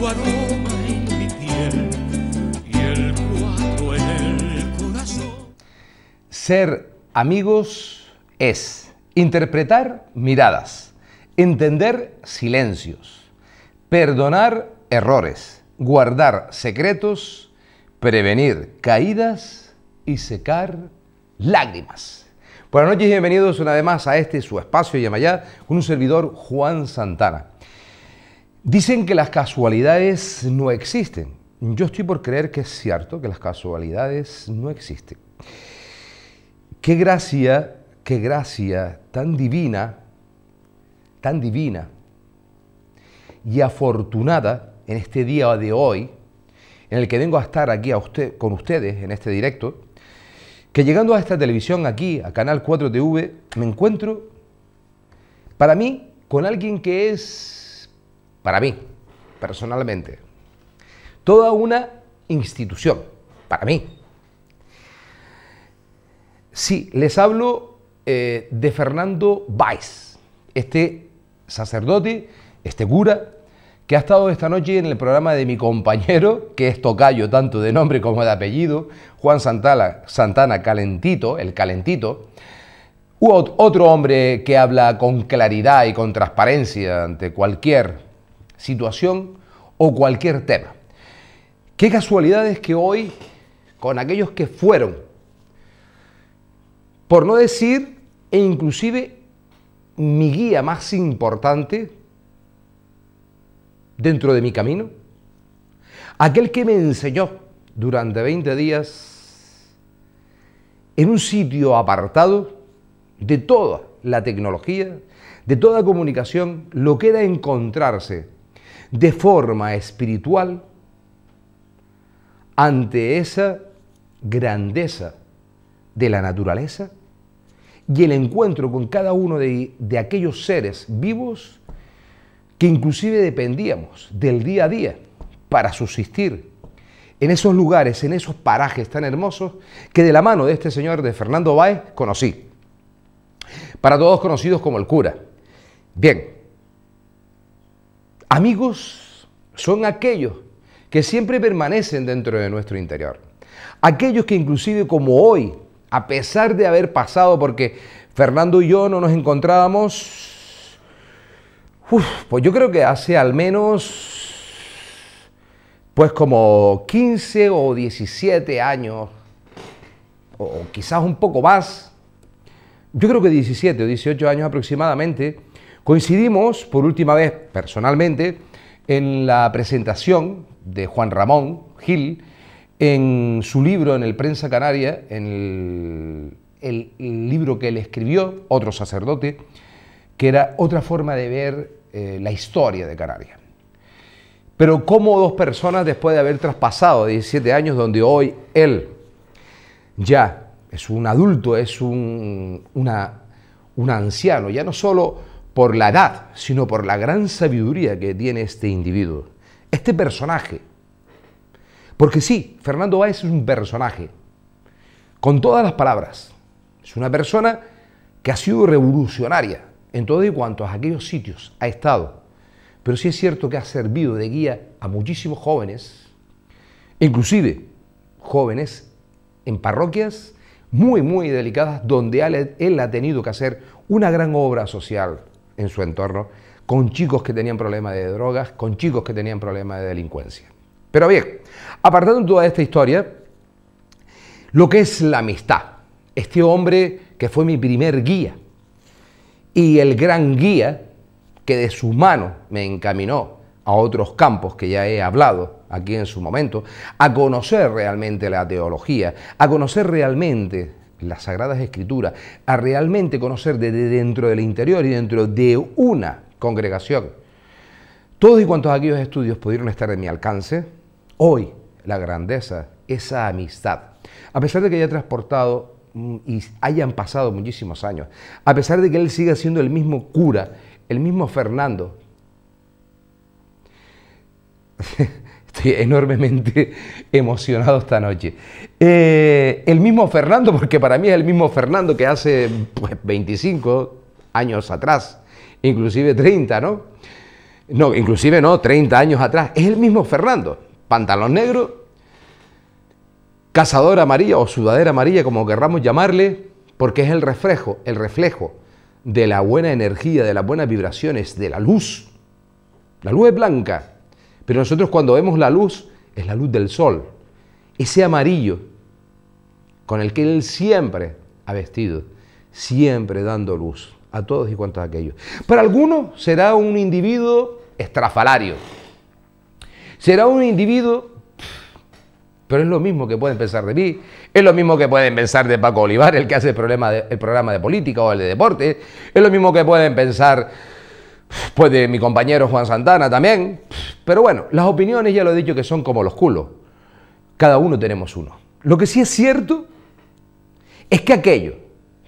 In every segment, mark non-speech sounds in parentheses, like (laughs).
tu aroma mi piel y el en el corazón. Ser amigos es interpretar miradas, entender silencios, perdonar errores, guardar secretos, prevenir caídas y secar lágrimas. Buenas noches y bienvenidos una vez más a este su espacio Yamayá con un servidor Juan Santana. Dicen que las casualidades no existen. Yo estoy por creer que es cierto que las casualidades no existen. Qué gracia, qué gracia tan divina, tan divina y afortunada en este día de hoy, en el que vengo a estar aquí a usted, con ustedes en este directo, que llegando a esta televisión aquí, a Canal 4 TV, me encuentro, para mí, con alguien que es para mí, personalmente. Toda una institución, para mí. Sí, les hablo eh, de Fernando Valls, este sacerdote, este cura, que ha estado esta noche en el programa de mi compañero, que es tocayo tanto de nombre como de apellido, Juan Santana, Santana Calentito, el Calentito, u otro hombre que habla con claridad y con transparencia ante cualquier situación o cualquier tema. Qué casualidad es que hoy, con aquellos que fueron, por no decir, e inclusive mi guía más importante dentro de mi camino, aquel que me enseñó durante 20 días en un sitio apartado de toda la tecnología, de toda comunicación, lo que era encontrarse de forma espiritual ante esa grandeza de la naturaleza y el encuentro con cada uno de, aquellos seres vivos que inclusive dependíamos del día a día para subsistir en esos lugares, en esos parajes tan hermosos que de la mano de este señor de Fernando Báez conocí, para todos conocidos como el cura. Bien, Amigos son aquellos que siempre permanecen dentro de nuestro interior. Aquellos que inclusive como hoy, a pesar de haber pasado, porque Fernando y yo no nos encontrábamos, pues yo creo que hace al menos, pues como 15 o 17 años, o quizás un poco más, yo creo que 17 o 18 años aproximadamente, Coincidimos por última vez personalmente en la presentación de Juan Ramón Gil en su libro en el Prensa Canaria, en el, libro que él escribió, otro sacerdote, que era otra forma de ver eh, la historia de Canarias. Pero cómo dos personas después de haber traspasado 17 años, donde hoy él ya es un adulto, es un, un anciano, ya no solo por la edad, sino por la gran sabiduría que tiene este individuo, este personaje. Porque sí, Fernando Báez es un personaje, con todas las palabras. Es una persona que ha sido revolucionaria en todo y cuanto a aquellos sitios ha estado. Pero sí es cierto que ha servido de guía a muchísimos jóvenes, inclusive jóvenes en parroquias muy, muy delicadas, donde él ha tenido que hacer una gran obra social en su entorno, con chicos que tenían problemas de drogas, con chicos que tenían problemas de delincuencia. Pero bien, apartando toda esta historia, lo que es la amistad, este hombre que fue mi primer guía y el gran guía que de su mano me encaminó a otros campos que ya he hablado aquí en su momento, a conocer realmente la teología, a conocer realmente las Sagradas Escrituras, a realmente conocer desde dentro del interior y dentro de una congregación. Todos y cuantos aquellos estudios pudieron estar en mi alcance, hoy la grandeza, esa amistad, a pesar de que haya transportado mm, y hayan pasado muchísimos años, a pesar de que él siga siendo el mismo cura, el mismo Fernando, (laughs) Estoy enormemente (laughs) emocionado esta noche. Eh, el mismo Fernando, porque para mí es el mismo Fernando que hace 25 pues, años atrás, inclusive 30, ¿no? No, inclusive no, 30 años atrás. Es el mismo Fernando. Pantalón negro, cazadora amarilla o sudadera amarilla, como querramos llamarle, porque es el reflejo, el reflejo de la buena energía, de las buenas vibraciones, de la luz. La luz es blanca, pero nosotros cuando vemos la luz, es la luz del sol, ese amarillo con el que Él siempre ha vestido, siempre dando luz a todos y cuantos aquellos. Para algunos será un individuo estrafalario, será un individuo, pero es lo mismo que pueden pensar de mí, es lo mismo que pueden pensar de Paco Olivar, el que hace el, problema el programa de política o el de deporte, es lo mismo que pueden pensar Puede de mi compañero Juan Santana también. Pero bueno, las opiniones ya lo he dicho que son como los culos. Cada uno tenemos uno. Lo que sí es cierto es que aquello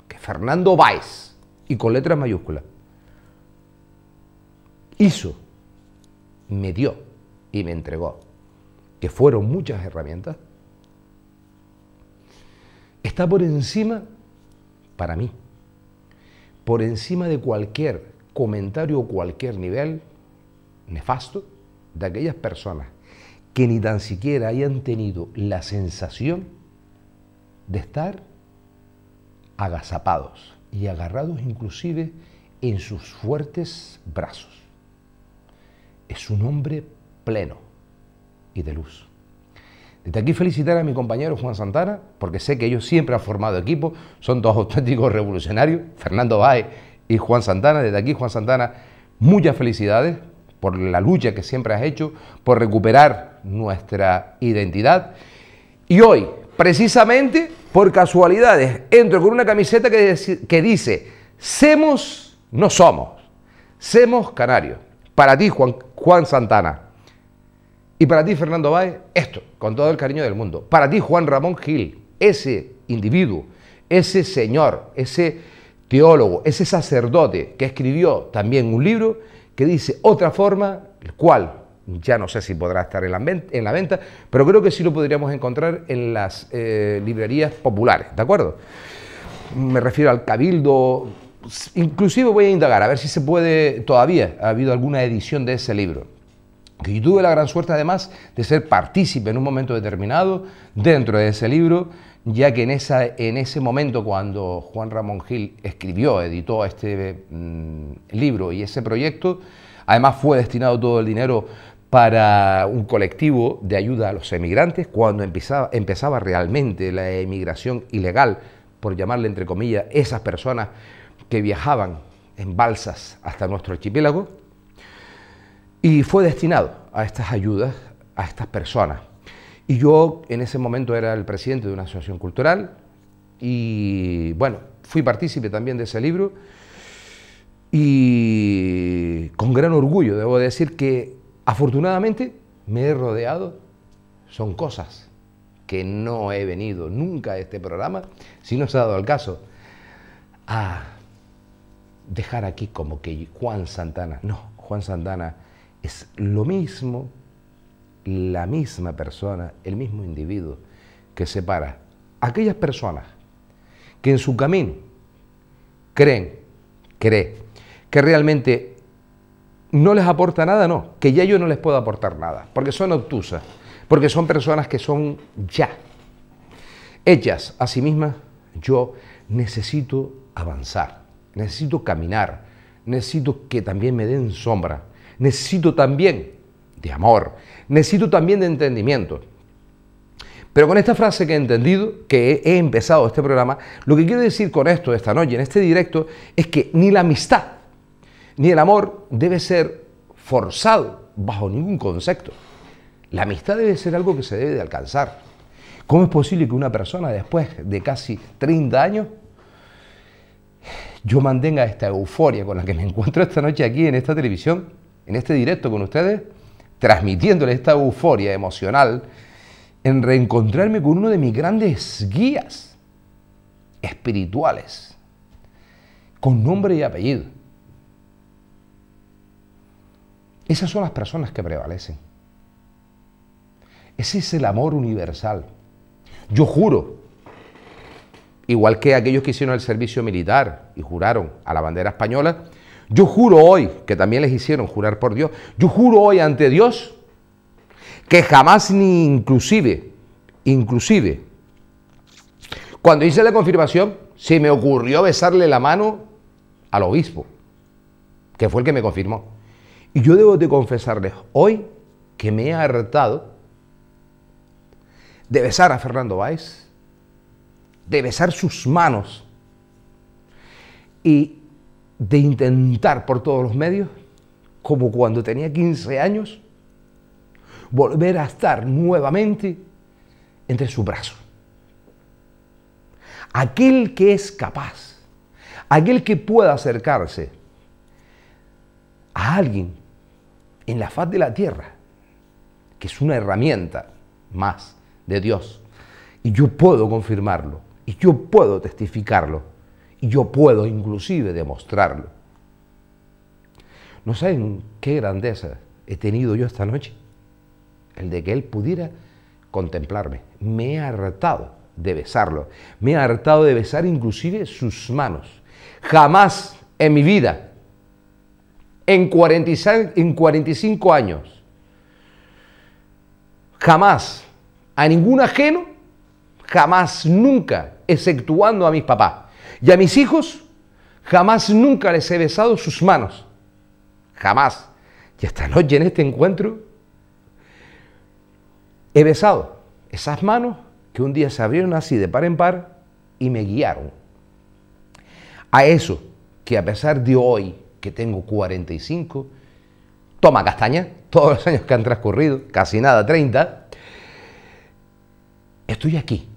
que Fernando Báez, y con letras mayúsculas, hizo, me dio y me entregó, que fueron muchas herramientas, está por encima, para mí, por encima de cualquier comentario cualquier nivel nefasto de aquellas personas que ni tan siquiera hayan tenido la sensación de estar agazapados y agarrados inclusive en sus fuertes brazos. Es un hombre pleno y de luz. Desde aquí felicitar a mi compañero Juan Santana, porque sé que ellos siempre han formado equipo, son dos auténticos revolucionarios, Fernando Baez y Juan Santana, desde aquí Juan Santana, muchas felicidades por la lucha que siempre has hecho, por recuperar nuestra identidad. Y hoy, precisamente por casualidades, entro con una camiseta que, que dice, semos, no somos, semos canarios. Para ti, Juan, Juan Santana. Y para ti, Fernando Báez, esto, con todo el cariño del mundo. Para ti, Juan Ramón Gil, ese individuo, ese señor, ese teólogo, ese sacerdote que escribió también un libro que dice otra forma, el cual ya no sé si podrá estar en la, en la venta, pero creo que sí lo podríamos encontrar en las eh, librerías populares, ¿de acuerdo? Me refiero al Cabildo, inclusive voy a indagar a ver si se puede, todavía ha habido alguna edición de ese libro. y tuve la gran suerte además de ser partícipe en un momento determinado dentro de ese libro ya que en, ese momento cuando Juan Ramón Gil escribió, editó este mm, libro y ese proyecto, además fue destinado todo el dinero para un colectivo de ayuda a los emigrantes cuando empezaba, empezaba realmente la emigración ilegal, por llamarle entre comillas, esas personas que viajaban en balsas hasta nuestro archipiélago, y fue destinado a estas ayudas, a estas personas. Y yo en ese momento era el presidente de una asociación cultural y bueno, fui partícipe también de ese libro y con gran orgullo debo decir que afortunadamente me he rodeado, son cosas que no he venido nunca a este programa, si no se ha dado el caso, a dejar aquí como que Juan Santana, no, Juan Santana es lo mismo la misma persona, el mismo individuo que separa aquellas personas que en su camino creen, cree, que realmente no les aporta nada, no, que ya yo no les puedo aportar nada, porque son obtusas, porque son personas que son ya ellas a sí mismas, yo necesito avanzar, necesito caminar, necesito que también me den sombra, necesito también de amor. Necesito también de entendimiento. Pero con esta frase que he entendido, que he empezado este programa, lo que quiero decir con esto esta noche, en este directo, es que ni la amistad ni el amor debe ser forzado bajo ningún concepto. La amistad debe ser algo que se debe de alcanzar. ¿Cómo es posible que una persona después de casi 30 años yo mantenga esta euforia con la que me encuentro esta noche aquí en esta televisión, en este directo con ustedes? transmitiéndole esta euforia emocional en reencontrarme con uno de mis grandes guías espirituales, con nombre y apellido. Esas son las personas que prevalecen. Ese es el amor universal. Yo juro, igual que aquellos que hicieron el servicio militar y juraron a la bandera española, yo juro hoy, que también les hicieron jurar por Dios, yo juro hoy ante Dios que jamás ni inclusive, inclusive, cuando hice la confirmación, se me ocurrió besarle la mano al obispo, que fue el que me confirmó. Y yo debo de confesarles hoy que me he hartado de besar a Fernando Báez, de besar sus manos. Y de intentar por todos los medios, como cuando tenía 15 años, volver a estar nuevamente entre su brazo. Aquel que es capaz, aquel que pueda acercarse a alguien en la faz de la tierra, que es una herramienta más de Dios, y yo puedo confirmarlo, y yo puedo testificarlo, yo puedo inclusive demostrarlo. ¿No saben qué grandeza he tenido yo esta noche? El de que Él pudiera contemplarme. Me he hartado de besarlo. Me he hartado de besar inclusive sus manos. Jamás en mi vida, en 45, en 45 años, jamás a ningún ajeno, jamás, nunca, exceptuando a mis papás, y a mis hijos jamás nunca les he besado sus manos. Jamás. Y esta noche en este encuentro he besado esas manos que un día se abrieron así de par en par y me guiaron. A eso que a pesar de hoy que tengo 45, toma castaña, todos los años que han transcurrido, casi nada, 30, estoy aquí,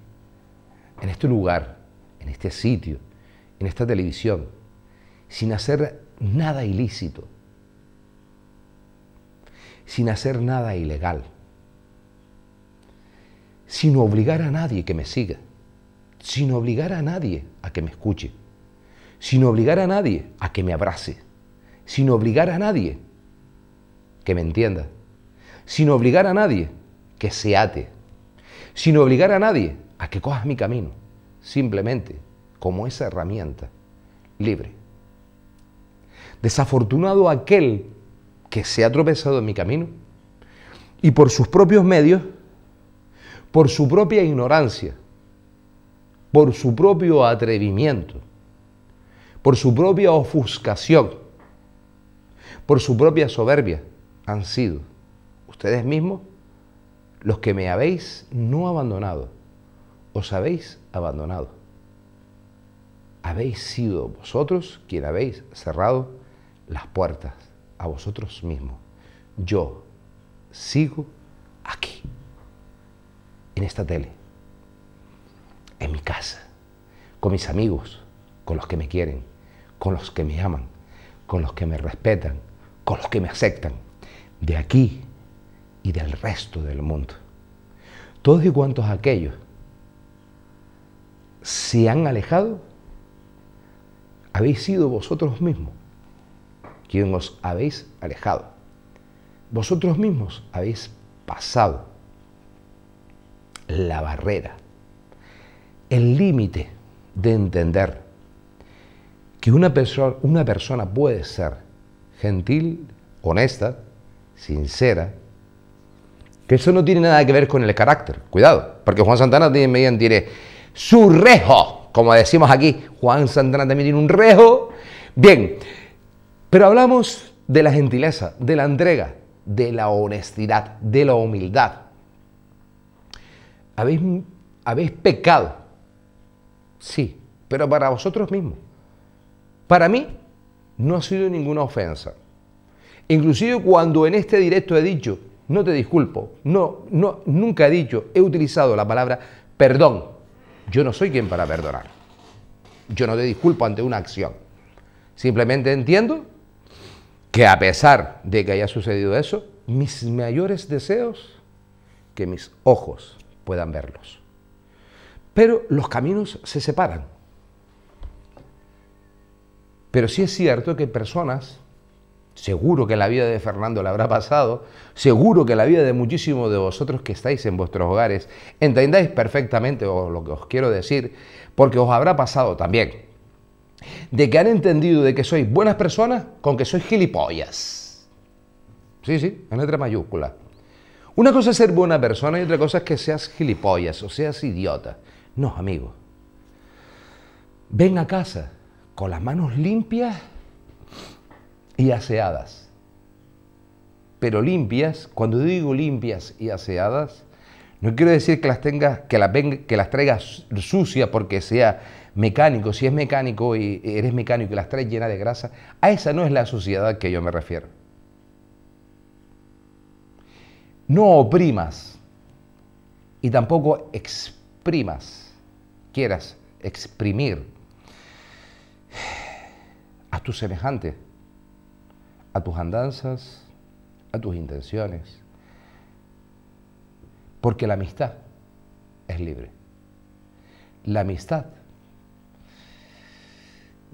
en este lugar, en este sitio, en esta televisión, sin hacer nada ilícito, sin hacer nada ilegal, sin obligar a nadie que me siga, sin obligar a nadie a que me escuche, sin obligar a nadie a que me abrace, sin obligar a nadie que me entienda, sin obligar a nadie que se ate, sin obligar a nadie a que cojas mi camino, simplemente como esa herramienta, libre. Desafortunado aquel que se ha tropezado en mi camino y por sus propios medios, por su propia ignorancia, por su propio atrevimiento, por su propia ofuscación, por su propia soberbia, han sido ustedes mismos los que me habéis no abandonado, os habéis abandonado habéis sido vosotros quien habéis cerrado las puertas a vosotros mismos. Yo sigo aquí, en esta tele, en mi casa, con mis amigos, con los que me quieren, con los que me aman, con los que me respetan, con los que me aceptan, de aquí y del resto del mundo. Todos y cuantos aquellos se han alejado habéis sido vosotros mismos quien os habéis alejado. Vosotros mismos habéis pasado la barrera, el límite de entender que una, una persona puede ser gentil, honesta, sincera, que eso no tiene nada que ver con el carácter. Cuidado, porque Juan Santana tiene, me diré, su rejo como decimos aquí, Juan Santana también tiene un rejo. Bien, pero hablamos de la gentileza, de la entrega, de la honestidad, de la humildad. Habéis, habéis pecado, sí, pero para vosotros mismos. Para mí no ha sido ninguna ofensa. Inclusive cuando en este directo he dicho, no te disculpo, no, no, nunca he dicho, he utilizado la palabra perdón yo no soy quien para perdonar. Yo no te disculpo ante una acción. Simplemente entiendo que a pesar de que haya sucedido eso, mis mayores deseos, que mis ojos puedan verlos. Pero los caminos se separan. Pero sí es cierto que personas seguro que la vida de Fernando la habrá pasado, seguro que la vida de muchísimos de vosotros que estáis en vuestros hogares entendáis perfectamente lo que os quiero decir, porque os habrá pasado también. De que han entendido de que sois buenas personas con que sois gilipollas. Sí, sí, en letra mayúscula. Una cosa es ser buena persona y otra cosa es que seas gilipollas o seas idiota. No, amigos Ven a casa con las manos limpias y aseadas. Pero limpias, cuando digo limpias y aseadas, no quiero decir que las tenga, que, las traigas sucias porque sea mecánico. Si es mecánico y eres mecánico y las traes llenas de grasa, a esa no es la suciedad que yo me refiero. No oprimas y tampoco exprimas, quieras exprimir a tu semejante a tus andanzas, a tus intenciones, porque la amistad es libre. La amistad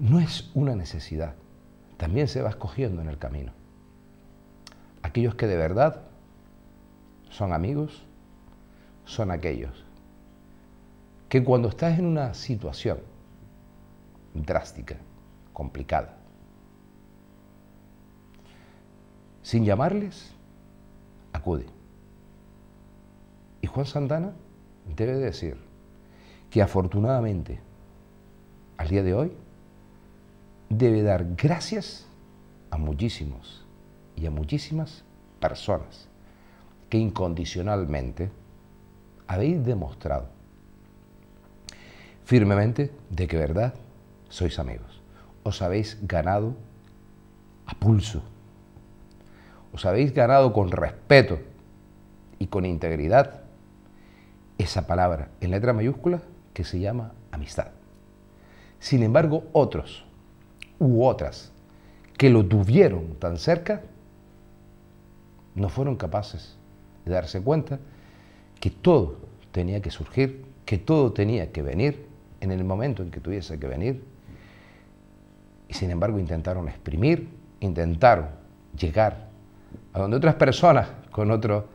no es una necesidad, también se va escogiendo en el camino. Aquellos que de verdad son amigos son aquellos que cuando estás en una situación drástica, complicada, sin llamarles, acude. Y Juan Santana debe decir que afortunadamente, al día de hoy, debe dar gracias a muchísimos y a muchísimas personas que incondicionalmente habéis demostrado firmemente de que verdad sois amigos. Os habéis ganado a pulso os habéis ganado con respeto y con integridad esa palabra en letra mayúscula que se llama amistad. Sin embargo, otros u otras que lo tuvieron tan cerca no fueron capaces de darse cuenta que todo tenía que surgir, que todo tenía que venir en el momento en que tuviese que venir. Y sin embargo intentaron exprimir, intentaron llegar a donde otras personas con otro,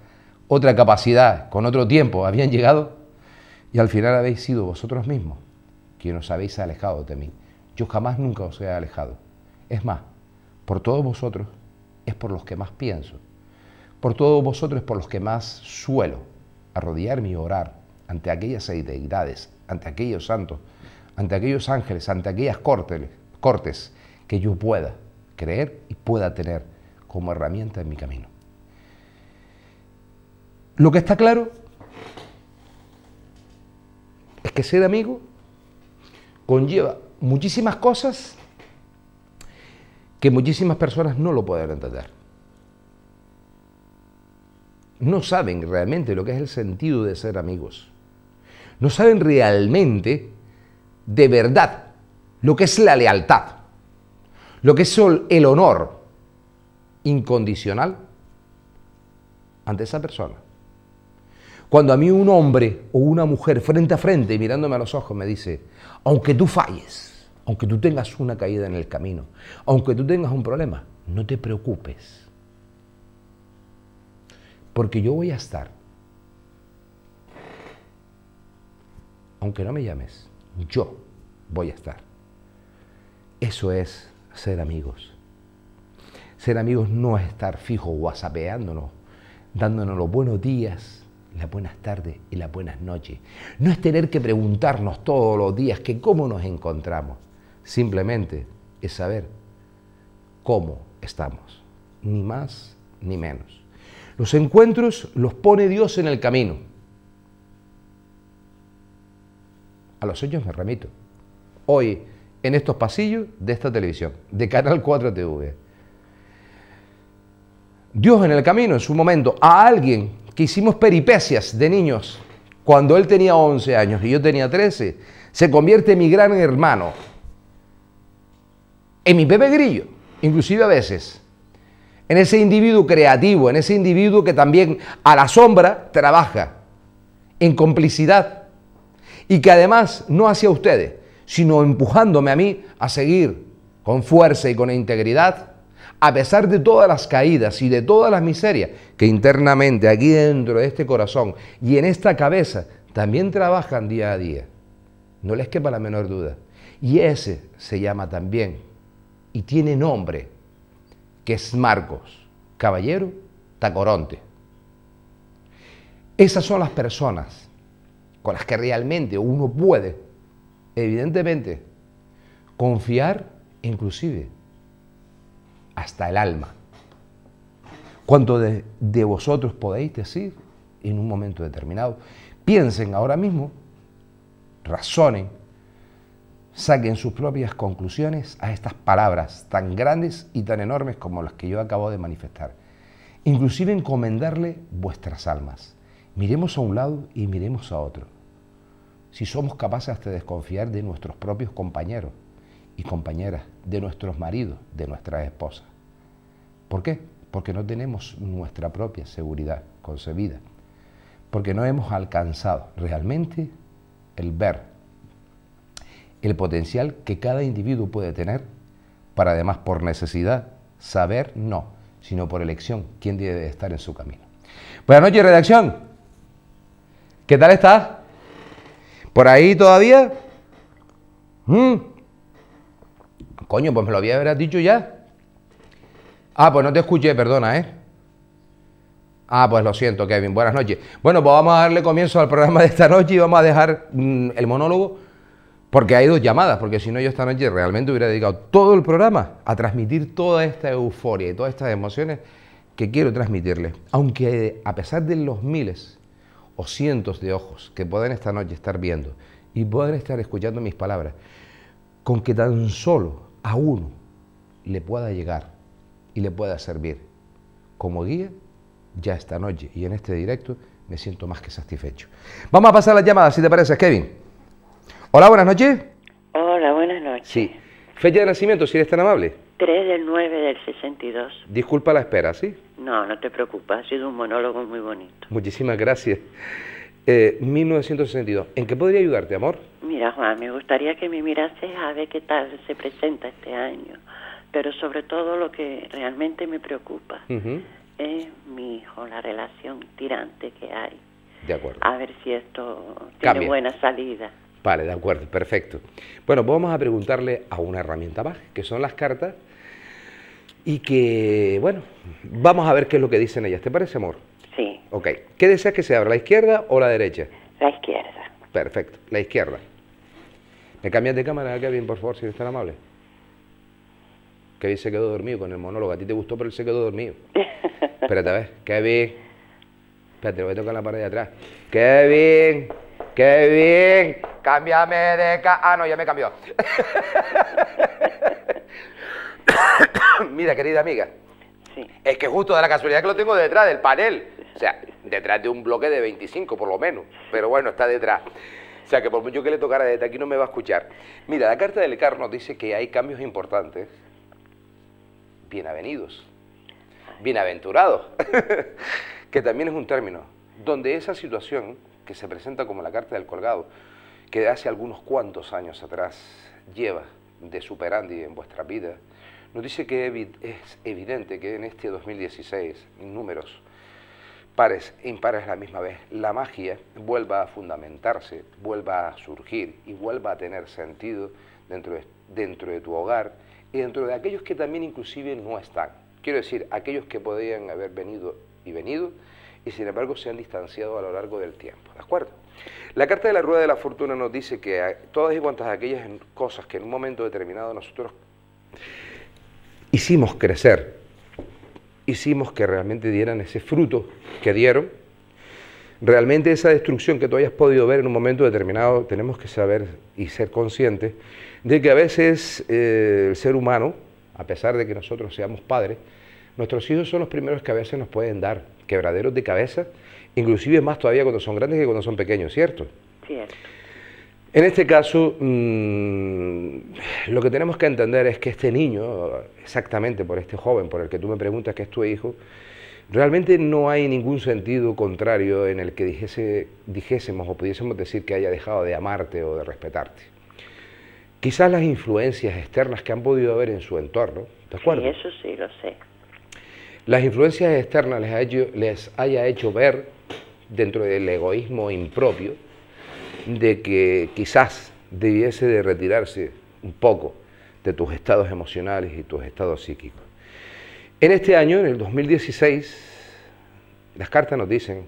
otra capacidad, con otro tiempo habían llegado, y al final habéis sido vosotros mismos quienes os habéis alejado de mí. Yo jamás nunca os he alejado. Es más, por todos vosotros es por los que más pienso. Por todos vosotros es por los que más suelo arrodillarme y orar ante aquellas deidades, ante aquellos santos, ante aquellos ángeles, ante aquellas cortes que yo pueda creer y pueda tener como herramienta en mi camino. Lo que está claro es que ser amigo conlleva muchísimas cosas que muchísimas personas no lo pueden entender. No saben realmente lo que es el sentido de ser amigos. No saben realmente, de verdad, lo que es la lealtad, lo que es el honor, incondicional ante esa persona. Cuando a mí un hombre o una mujer frente a frente, mirándome a los ojos, me dice, aunque tú falles, aunque tú tengas una caída en el camino, aunque tú tengas un problema, no te preocupes. Porque yo voy a estar. Aunque no me llames, yo voy a estar. Eso es ser amigos. Ser amigos no es estar fijos whatsappeándonos, dándonos los buenos días, las buenas tardes y las buenas noches. No es tener que preguntarnos todos los días que cómo nos encontramos. Simplemente es saber cómo estamos, ni más ni menos. Los encuentros los pone Dios en el camino. A los sueños me remito. Hoy, en estos pasillos de esta televisión, de Canal 4 TV. Dios en el camino, en su momento, a alguien que hicimos peripecias de niños cuando él tenía 11 años y yo tenía 13, se convierte en mi gran hermano, en mi Pepe Grillo, inclusive a veces, en ese individuo creativo, en ese individuo que también a la sombra trabaja, en complicidad, y que además no hacia ustedes, sino empujándome a mí a seguir con fuerza y con integridad a pesar de todas las caídas y de todas las miserias que internamente aquí dentro de este corazón y en esta cabeza también trabajan día a día. No les quepa la menor duda. Y ese se llama también y tiene nombre, que es Marcos, caballero Tacoronte. Esas son las personas con las que realmente uno puede, evidentemente, confiar inclusive hasta el alma. ¿Cuánto de, vosotros podéis decir en un momento determinado, piensen ahora mismo, razonen, saquen sus propias conclusiones a estas palabras tan grandes y tan enormes como las que yo acabo de manifestar. Inclusive encomendarle vuestras almas. Miremos a un lado y miremos a otro. Si somos capaces de desconfiar de nuestros propios compañeros y compañeras, de nuestros maridos, de nuestras esposas. ¿Por qué? Porque no tenemos nuestra propia seguridad concebida, porque no hemos alcanzado realmente el ver, el potencial que cada individuo puede tener para además por necesidad, saber no, sino por elección, quién debe estar en su camino. Buenas noches, redacción. ¿Qué tal estás? ¿Por ahí todavía? ¿Mm? Coño, pues me lo había dicho ya. Ah, pues no te escuché, perdona, ¿eh? Ah, pues lo siento, Kevin. Buenas noches. Bueno, pues vamos a darle comienzo al programa de esta noche y vamos a dejar mm, el monólogo porque hay dos llamadas, porque si no yo esta noche realmente hubiera dedicado todo el programa a transmitir toda esta euforia y todas estas emociones que quiero transmitirles. Aunque a pesar de los miles o cientos de ojos que pueden esta noche estar viendo y pueden estar escuchando mis palabras, con que tan solo a uno le pueda llegar y le pueda servir como guía ya esta noche y en este directo me siento más que satisfecho. Vamos a pasar las llamadas, si te parece, Kevin. Hola, buenas noches. Hola, buenas noches. Sí. Fecha de nacimiento, si eres tan amable. 3 del 9 del 62. Disculpa la espera, ¿sí? No, no te preocupes, ha sido un monólogo muy bonito. Muchísimas gracias. 1962. Eh, ¿En qué podría ayudarte, amor? Mira, Juan, me gustaría que me mirases a ver qué tal se presenta este año pero sobre todo lo que realmente me preocupa es mi hijo, la relación tirante que hay. De acuerdo. A ver si esto tiene buena salida. Vale, de acuerdo, perfecto. Bueno, vamos a preguntarle a una herramienta más, que son las cartas, y que, bueno, vamos a ver qué es lo que dicen ellas. ¿Te parece, amor? Sí. Ok. ¿Qué deseas que se abra, la izquierda o la derecha? La izquierda. Perfecto, la izquierda. ¿Me cambias de cámara, Kevin, por favor, si eres tan amable? Kevin se quedó dormido con el monólogo. A ti te gustó, pero él se quedó dormido. (laughs) Espérate, a ver, Kevin. Espérate, voy a tocar la pared de atrás. Kevin. Kevin. Cámbiame de Ah, no, ya me cambió. (coughs) Mira, querida amiga. Es que justo de la casualidad que lo tengo detrás del panel. O sea, detrás de un bloque de 25 por lo menos. Pero bueno, está detrás. O sea, que por mucho que le tocara desde aquí no me va a escuchar. Mira, la carta del nos dice que hay cambios importantes Bienvenidos, bienaventurados, (laughs) que también es un término, donde esa situación que se presenta como la carta del colgado, que hace algunos cuantos años atrás lleva de superandi en vuestra vida, nos dice que es evidente que en este 2016, en números pares e impares la misma vez, la magia vuelva a fundamentarse, vuelva a surgir y vuelva a tener sentido dentro de tu hogar, y dentro de aquellos que también inclusive no están. Quiero decir, aquellos que podían haber venido y venido y sin embargo se han distanciado a lo largo del tiempo. ¿De acuerdo? La Carta de la Rueda de la Fortuna nos dice que todas y cuantas aquellas cosas que en un momento determinado nosotros hicimos crecer, hicimos que realmente dieran ese fruto que dieron, realmente esa destrucción que tú hayas podido ver en un momento determinado, tenemos que saber y ser conscientes de que a veces eh, el ser humano, a pesar de que nosotros seamos padres, nuestros hijos son los primeros que a veces nos pueden dar quebraderos de cabeza, inclusive más todavía cuando son grandes que cuando son pequeños, ¿cierto? Cierto. En este caso, mm, lo que tenemos que entender es que este niño, exactamente por este joven por el que tú me preguntas que es tu hijo, realmente no hay ningún sentido contrario en el que dijese, dijésemos o pudiésemos decir que haya dejado de amarte o de respetarte quizás las influencias externas que han podido haber en su entorno, ¿de acuerdo? Sí, eso sí, lo sé. Las influencias externas les, les haya hecho ver, dentro del egoísmo impropio, de que quizás debiese de retirarse un poco de tus estados emocionales y tus estados psíquicos. En este año, en el 2016, las cartas nos dicen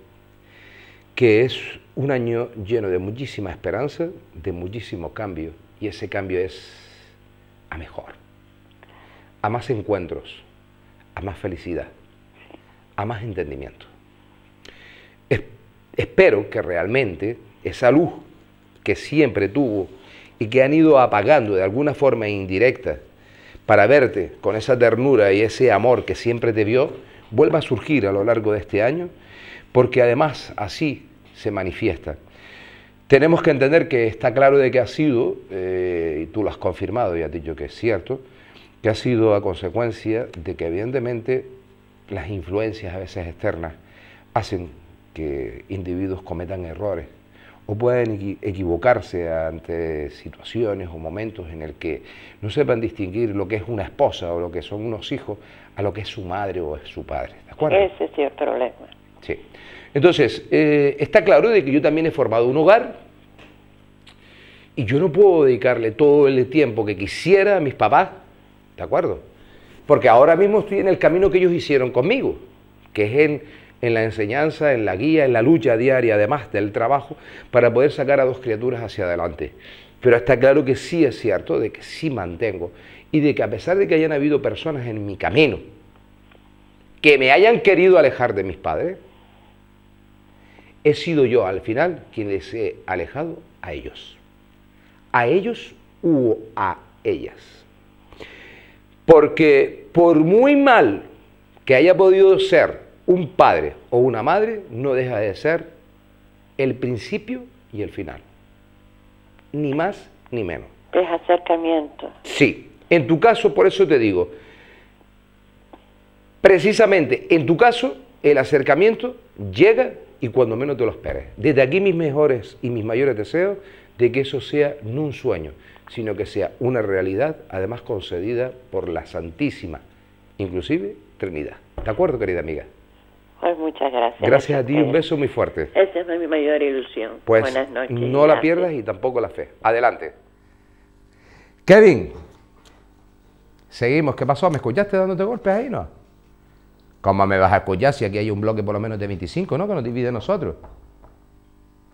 que es un año lleno de muchísima esperanza, de muchísimo cambio, y ese cambio es a mejor, a más encuentros, a más felicidad, a más entendimiento. espero que realmente esa luz que siempre tuvo y que han ido apagando de alguna forma indirecta para verte con esa ternura y ese amor que siempre te vio, vuelva a surgir a lo largo de este año, porque además así se manifiesta tenemos que entender que está claro de que ha sido, eh, y tú lo has confirmado y has dicho que es cierto, que ha sido a consecuencia de que evidentemente las influencias a veces externas hacen que individuos cometan errores o pueden equivocarse ante situaciones o momentos en el que no sepan distinguir lo que es una esposa o lo que son unos hijos a lo que es su madre o es su padre. ¿De acuerdo? Ese es el problema. Sí. Entonces, eh, está claro de que yo también he formado un hogar y yo no puedo dedicarle todo el tiempo que quisiera a mis papás, ¿de acuerdo? Porque ahora mismo estoy en el camino que ellos hicieron conmigo, que es en la enseñanza, en la guía, en la lucha diaria, además del trabajo, para poder sacar a dos criaturas hacia adelante. Pero está claro que sí es cierto, de que sí mantengo, y de que a pesar de que hayan habido personas en mi camino que me hayan querido alejar de mis padres, he sido yo al final quien les he alejado a ellos. A ellos u a ellas. Porque por muy mal que haya podido ser un padre o una madre, no deja de ser el principio y el final. Ni más ni menos. Es acercamiento. Sí. En tu caso, por eso te digo, precisamente en tu caso, el acercamiento llega y cuando menos te lo esperes. Desde aquí mis mejores y mis mayores deseos de que eso sea no un sueño, sino que sea una realidad, además concedida por la Santísima, inclusive Trinidad. ¿De acuerdo, querida amiga? Pues muchas gracias. Gracias a ti, un este beso muy fuerte. Esa es mi mayor ilusión. Pues Buenas noches. No la pierdas y tampoco la fe. Adelante. Kevin, seguimos. ¿Qué pasó? ¿Me escuchaste dándote golpes ahí, no? ¿Cómo me vas a escuchar si aquí hay un bloque por lo menos de 25, ¿no? Que nos divide a nosotros.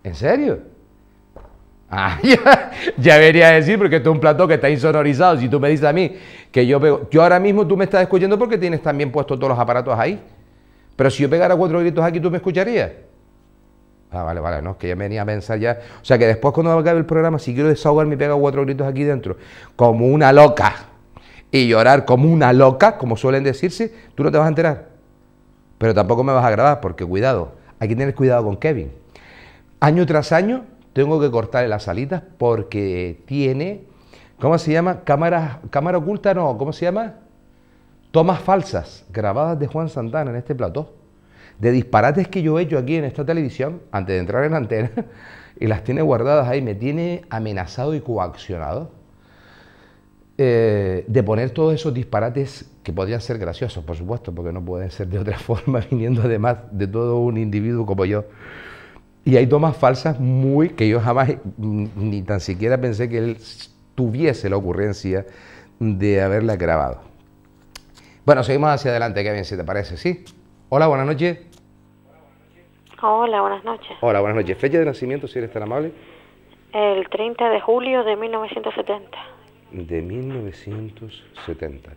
¿En serio? Ah, (laughs) ya, ya a decir, porque esto es un plató que está insonorizado. Si tú me dices a mí que yo pego, yo ahora mismo tú me estás escuchando porque tienes también puestos todos los aparatos ahí. Pero si yo pegara cuatro gritos aquí, ¿tú me escucharías? Ah, vale, vale, no, es que ya venía a pensar ya. O sea que después cuando acabe el programa, si quiero desahogarme y pega cuatro gritos aquí dentro, como una loca, y llorar como una loca, como suelen decirse, tú no te vas a enterar pero tampoco me vas a grabar, porque cuidado, hay que tener cuidado con Kevin. Año tras año tengo que cortarle las alitas porque tiene, ¿cómo se llama? Cámara, cámara oculta, no, ¿cómo se llama? Tomas falsas grabadas de Juan Santana en este plató, de disparates que yo he hecho aquí en esta televisión, antes de entrar en la antena, (laughs) y las tiene guardadas ahí, me tiene amenazado y coaccionado eh, de poner todos esos disparates que podían ser graciosos, por supuesto, porque no pueden ser de otra (laughs) forma, viniendo además de todo un individuo como yo. Y hay tomas falsas muy que yo jamás mm, ni tan siquiera pensé que él tuviese la ocurrencia de haberla grabado. Bueno, seguimos hacia adelante, Kevin, si te parece, ¿sí? Hola, buenas noches. Hola, buenas noches. Hola, buenas noches. ¿Fecha de nacimiento, si eres tan amable? El 30 de julio de 1970. De 1970.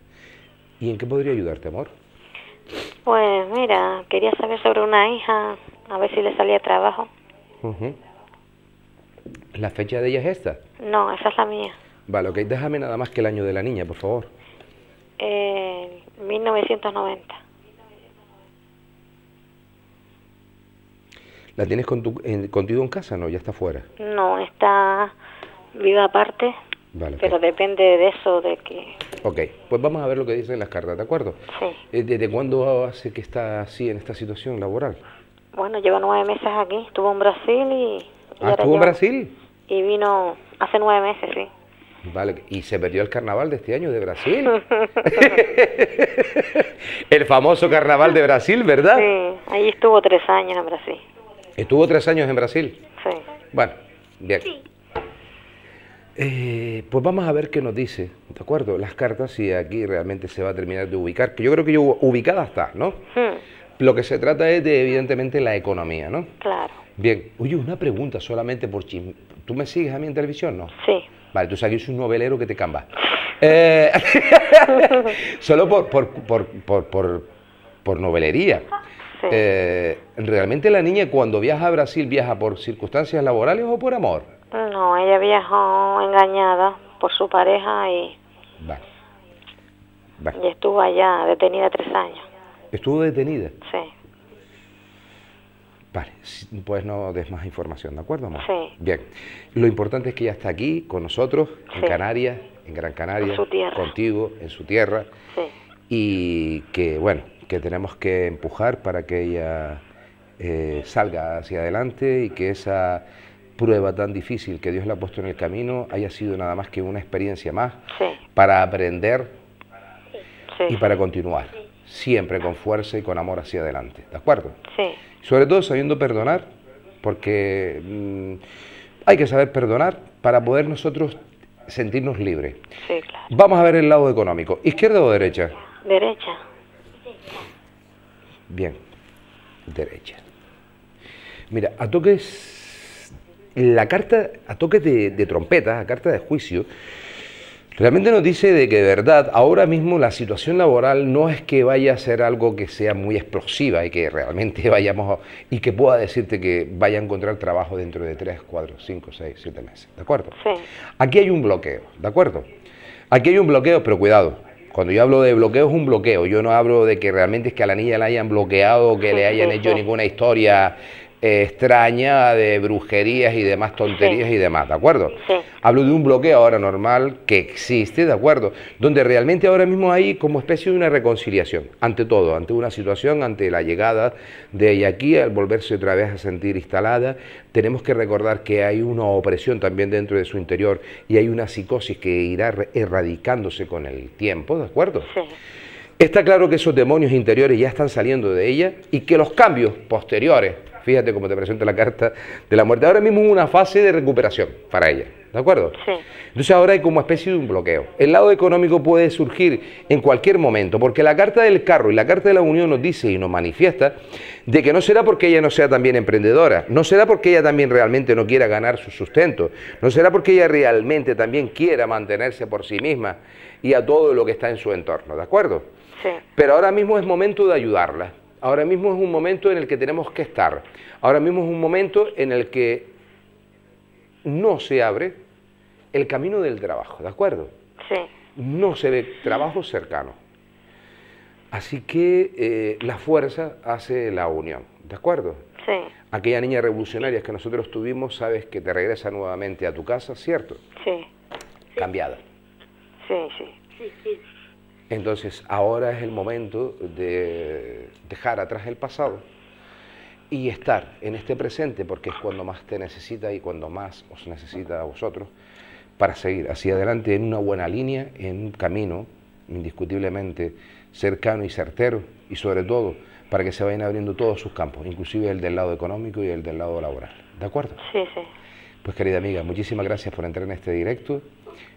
¿Y en qué podría ayudarte, amor? Pues mira, quería saber sobre una hija, a ver si le salía trabajo. ¿La fecha de ella es esta? No, esa es la mía. Vale, ok, déjame nada más que el año de la niña, por favor. Eh, 1990. ¿La tienes contigo en casa no? ¿Ya está fuera? No, está viva aparte. Pero pues. depende de eso, de que... Ok, pues vamos a ver lo que dicen las cartas, ¿de acuerdo? Sí. Eh, ¿Desde cuándo hace que está así en esta situación laboral? Bueno, lleva nueve meses aquí. Estuvo en Brasil y... y ¿Ah, estuvo en Brasil? Y vino hace nueve meses, sí. Vale, y se perdió el carnaval de este año de Brasil. (laughs) el famoso carnaval de Brasil, ¿verdad? Sí, ahí estuvo tres años en Brasil. ¿Estuvo tres años en Brasil? Sí. Bueno, bien. Sí. Eh, pues vamos a ver qué nos dice, ¿de acuerdo? Las cartas y aquí realmente se va a terminar de ubicar, que yo creo que yo ubicada está, ¿no? Hmm. Lo que se trata es de, evidentemente, la economía, ¿no? Claro. Bien, oye, una pregunta solamente por chisme. ¿Tú me sigues a mí en televisión, no? Sí. Vale, tú sabes que soy un novelero que te camba. Eh, (laughs) solo por, por, novelería. Eh, ¿Realmente la niña cuando viaja a Brasil viaja por circunstancias laborales o por amor? No, ella viajó engañada por su pareja y, vale. y estuvo allá detenida tres años. ¿Estuvo detenida? Sí. Vale, pues no des más información, ¿de acuerdo, amor? Sí. Bien, lo importante es que ella está aquí con nosotros, en Canarias, en Gran Canaria, contigo, en su tierra, sí. y que, bueno, que tenemos que empujar para que ella eh, salga hacia adelante y que esa prueba tan difícil que Dios le ha puesto en el camino haya sido nada más que una experiencia más para aprender y para continuar, siempre con fuerza y con amor hacia adelante, ¿de acuerdo? Sí. Sobre todo sabiendo perdonar, porque mm, hay que saber perdonar para poder nosotros sentirnos libres. Sí, claro. Vamos a ver el lado económico, ¿izquierda o derecha? Derecha. Bien, derecha. Mira, a toques la carta a toques de, trompeta, trompetas, a carta de juicio, realmente nos dice de que de verdad ahora mismo la situación laboral no es que vaya a ser algo que sea muy explosiva y que realmente (laughs) vayamos y que pueda decirte que vaya a encontrar trabajo dentro de 3, 4, 5, 6, 7 meses, ¿de acuerdo? Aquí hay un bloqueo, ¿de acuerdo? Aquí hay un bloqueo, pero cuidado, cuando yo hablo de bloqueo es un bloqueo, yo no hablo de que realmente es que a la niña la hayan bloqueado, que le hayan hecho ninguna historia extraña de brujerías y demás tonterías y demás, ¿de acuerdo? Hablo de un bloqueo ahora normal que existe, ¿de acuerdo? Donde realmente ahora mismo hay como especie de una reconciliación, ante todo, ante una situación, ante la llegada de ella aquí, al volverse otra vez a sentir instalada, tenemos que recordar que hay una opresión también dentro de su interior y hay una psicosis que irá erradicándose con el tiempo, ¿de acuerdo? Está claro que esos demonios interiores ya están saliendo de ella y que los cambios posteriores Fíjate cómo te presento la carta de la muerte. Ahora mismo es una fase de recuperación para ella, ¿de acuerdo? Sí. Entonces ahora hay como especie de un bloqueo. El lado económico puede surgir en cualquier momento, porque la carta del carro y la carta de la unión nos dice y nos manifiesta de que no será porque ella no sea también emprendedora, no será porque ella también realmente no quiera ganar su sustento, no será porque ella realmente también quiera mantenerse por sí misma y a todo lo que está en su entorno, ¿de acuerdo? Sí. Pero ahora mismo es momento de ayudarla. Ahora mismo es un momento en el que tenemos que estar. Ahora mismo es un momento en el que no se abre el camino del trabajo, ¿de acuerdo? Sí. No se ve trabajo cercano. Así que eh, la fuerza hace la unión, ¿de acuerdo? Sí. Aquella niña revolucionaria que nosotros tuvimos, sabes que te regresa nuevamente a tu casa, ¿cierto? Sí. Cambiada. Sí, sí. sí, sí. Entonces ahora es el momento de dejar atrás el pasado y estar en este presente porque es cuando más te necesita y cuando más os necesita a vosotros para seguir hacia adelante en una buena línea, en un camino indiscutiblemente cercano y certero y sobre todo para que se vayan abriendo todos sus campos, inclusive el del lado económico y el del lado laboral. ¿De acuerdo? Sí, sí. Pues querida amiga, muchísimas gracias por entrar en este directo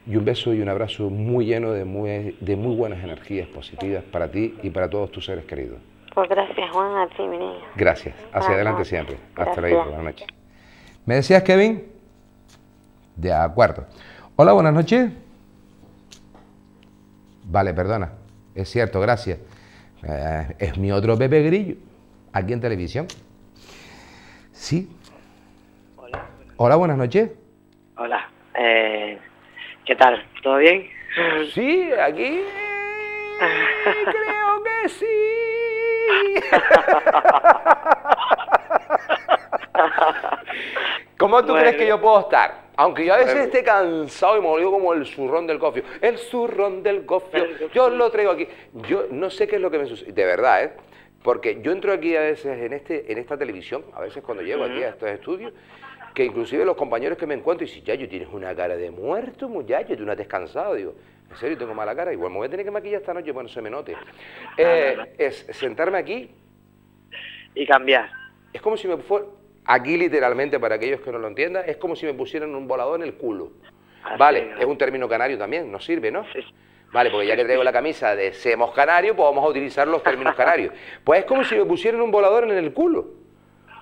y un beso y un abrazo muy lleno de muy, de muy buenas energías positivas para ti y para todos tus seres queridos. Pues gracias Juan, a ti mi niño. Gracias, hacia adelante siempre. Hasta luego, buenas noches. ¿Me decías Kevin? De acuerdo. Hola, buenas noches. Vale, perdona, es cierto, gracias. Eh, es mi otro Pepe Grillo, aquí en televisión. Sí. Hola. Hola, buenas noches. Hola. Eh, ¿Qué tal? ¿Todo bien? Sí, aquí creo que sí. (laughs) ¿Cómo tú crees que yo puedo estar? Aunque yo a veces esté cansado y me olvido como el zurrón del cofio. El zurrón del cofio. Yo lo traigo aquí. Yo no sé qué es lo que me sucede. De verdad, ¿eh? Porque yo entro aquí a veces en, este, en esta televisión, a veces cuando llego aquí a estos estudios, que inclusive los compañeros que me encuentro dicen, yo tienes una cara de muerto, muchacho, tú no has descansado. Digo, en serio, tengo mala cara, igual me voy a tener que maquillar esta noche, para no se me note. Eh, es sentarme aquí. Y cambiar. Es como si me fuera, aquí literalmente, para aquellos que no lo entiendan, es como si me pusieran un volador en el culo. vale, es. un término canario también, nos sirve, ¿no? Vale, porque ya que traigo la camisa de Semos Canario, pues vamos a utilizar los términos canarios. Pues es como si me pusieran un volador en el culo.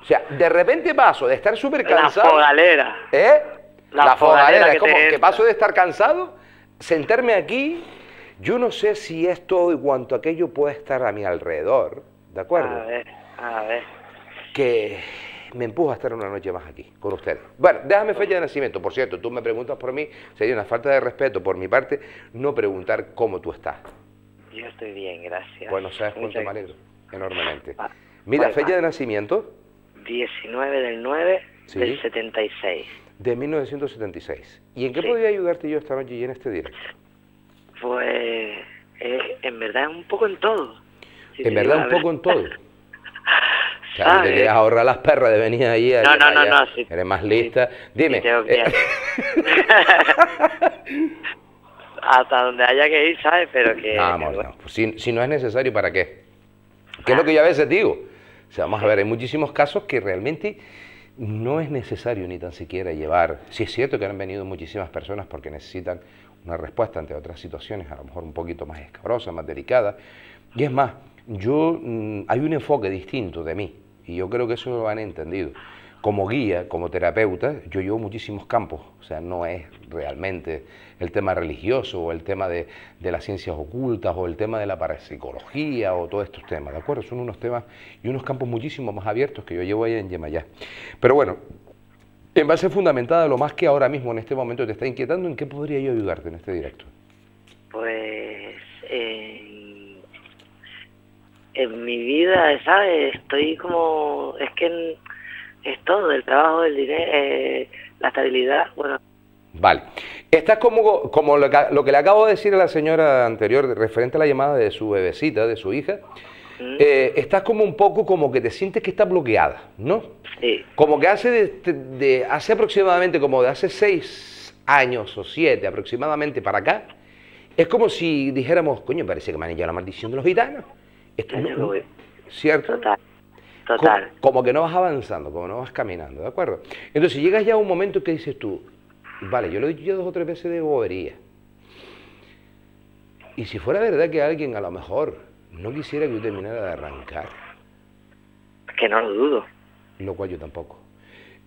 O sea, de repente paso de estar súper cansado. La fogalera. ¿Eh? La, fogalera. es como que paso de estar cansado, sentarme aquí. Yo no sé si esto y cuanto aquello puede estar a mi alrededor. ¿De acuerdo? A ver, a ver. Que me empuja a estar una noche más aquí con usted. Bueno, déjame fecha de nacimiento. Por cierto, tú me preguntas por mí. Sería una falta de respeto por mi parte no preguntar cómo tú estás. Yo estoy bien, gracias. Bueno, sabes cuánto me alegro enormemente. Ah, Mira, fecha ah. de nacimiento. 19 del 9 del 76. De 1976. ¿Y en qué podría ayudarte yo esta noche y en este directo? Pues eh, en verdad un poco en todo. en verdad un poco en todo. (laughs) O ahorrar las perras de venir ahí. No, no, no, no. eres más lista. Dime. Eh. (laughs) Hasta donde haya que ir, ¿sabes? Pero que. si, no es necesario, ¿para qué? Que es lo ah. que yo a veces digo vamos a ver, hay muchísimos casos que realmente no es necesario ni tan siquiera llevar. si es cierto que han venido muchísimas personas porque necesitan una respuesta ante otras situaciones, a lo mejor un poquito más escabrosa, más delicada. Y es más, yo, mm, hay un enfoque distinto de mí, y yo creo que eso lo han entendido como guía, como terapeuta, yo llevo muchísimos campos, o sea, no es realmente el tema religioso o el tema de, las ciencias ocultas o el tema de la parapsicología o todos estos temas, ¿de acuerdo? Son unos temas y unos campos muchísimo más abiertos que yo llevo ahí en Yemayá. Pero bueno, en base fundamentada lo más que ahora mismo en este momento te está inquietando, ¿en qué podría yo ayudarte en este directo? Pues... en mi vida, ¿sabes? Estoy como, es que es todo, el trabajo, del dinero, eh, la estabilidad, bueno. Vale. Estás como, como lo, que le acabo de decir a la señora anterior, referente a la llamada de su bebecita, de su hija, eh, estás como un poco como que te sientes que está bloqueada, ¿no? Sí. Como que hace, de, hace aproximadamente, como de hace seis años o siete aproximadamente para acá, es como si dijéramos, coño, parece que me han hecho la maldición de los gitanos. Esto ¿Cierto? Total como que no vas avanzando, como no vas caminando, ¿de acuerdo? Entonces llegas ya a un momento que dices tú, vale, yo lo he dicho ya dos o tres veces de bobería. Y si fuera verdad que alguien a lo mejor no quisiera que yo terminara de arrancar. Que no lo dudo. Lo cual yo tampoco.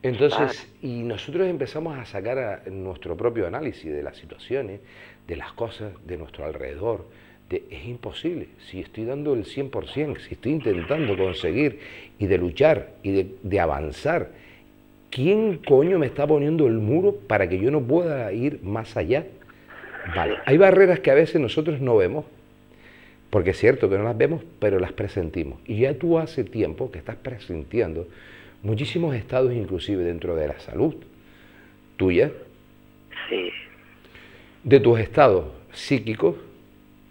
Entonces, y nosotros empezamos a sacar nuestro propio análisis de las situaciones, de las cosas, de nuestro alrededor, es imposible. Si estoy dando el 100%, si estoy intentando conseguir y de luchar y de, avanzar, ¿quién coño me está poniendo el muro para que yo no pueda ir más allá? hay barreras que a veces nosotros no vemos, porque es cierto que no las vemos, pero las presentimos. Y ya tú hace tiempo que estás presentiendo muchísimos estados, inclusive dentro de la salud tuya. De tus estados psíquicos,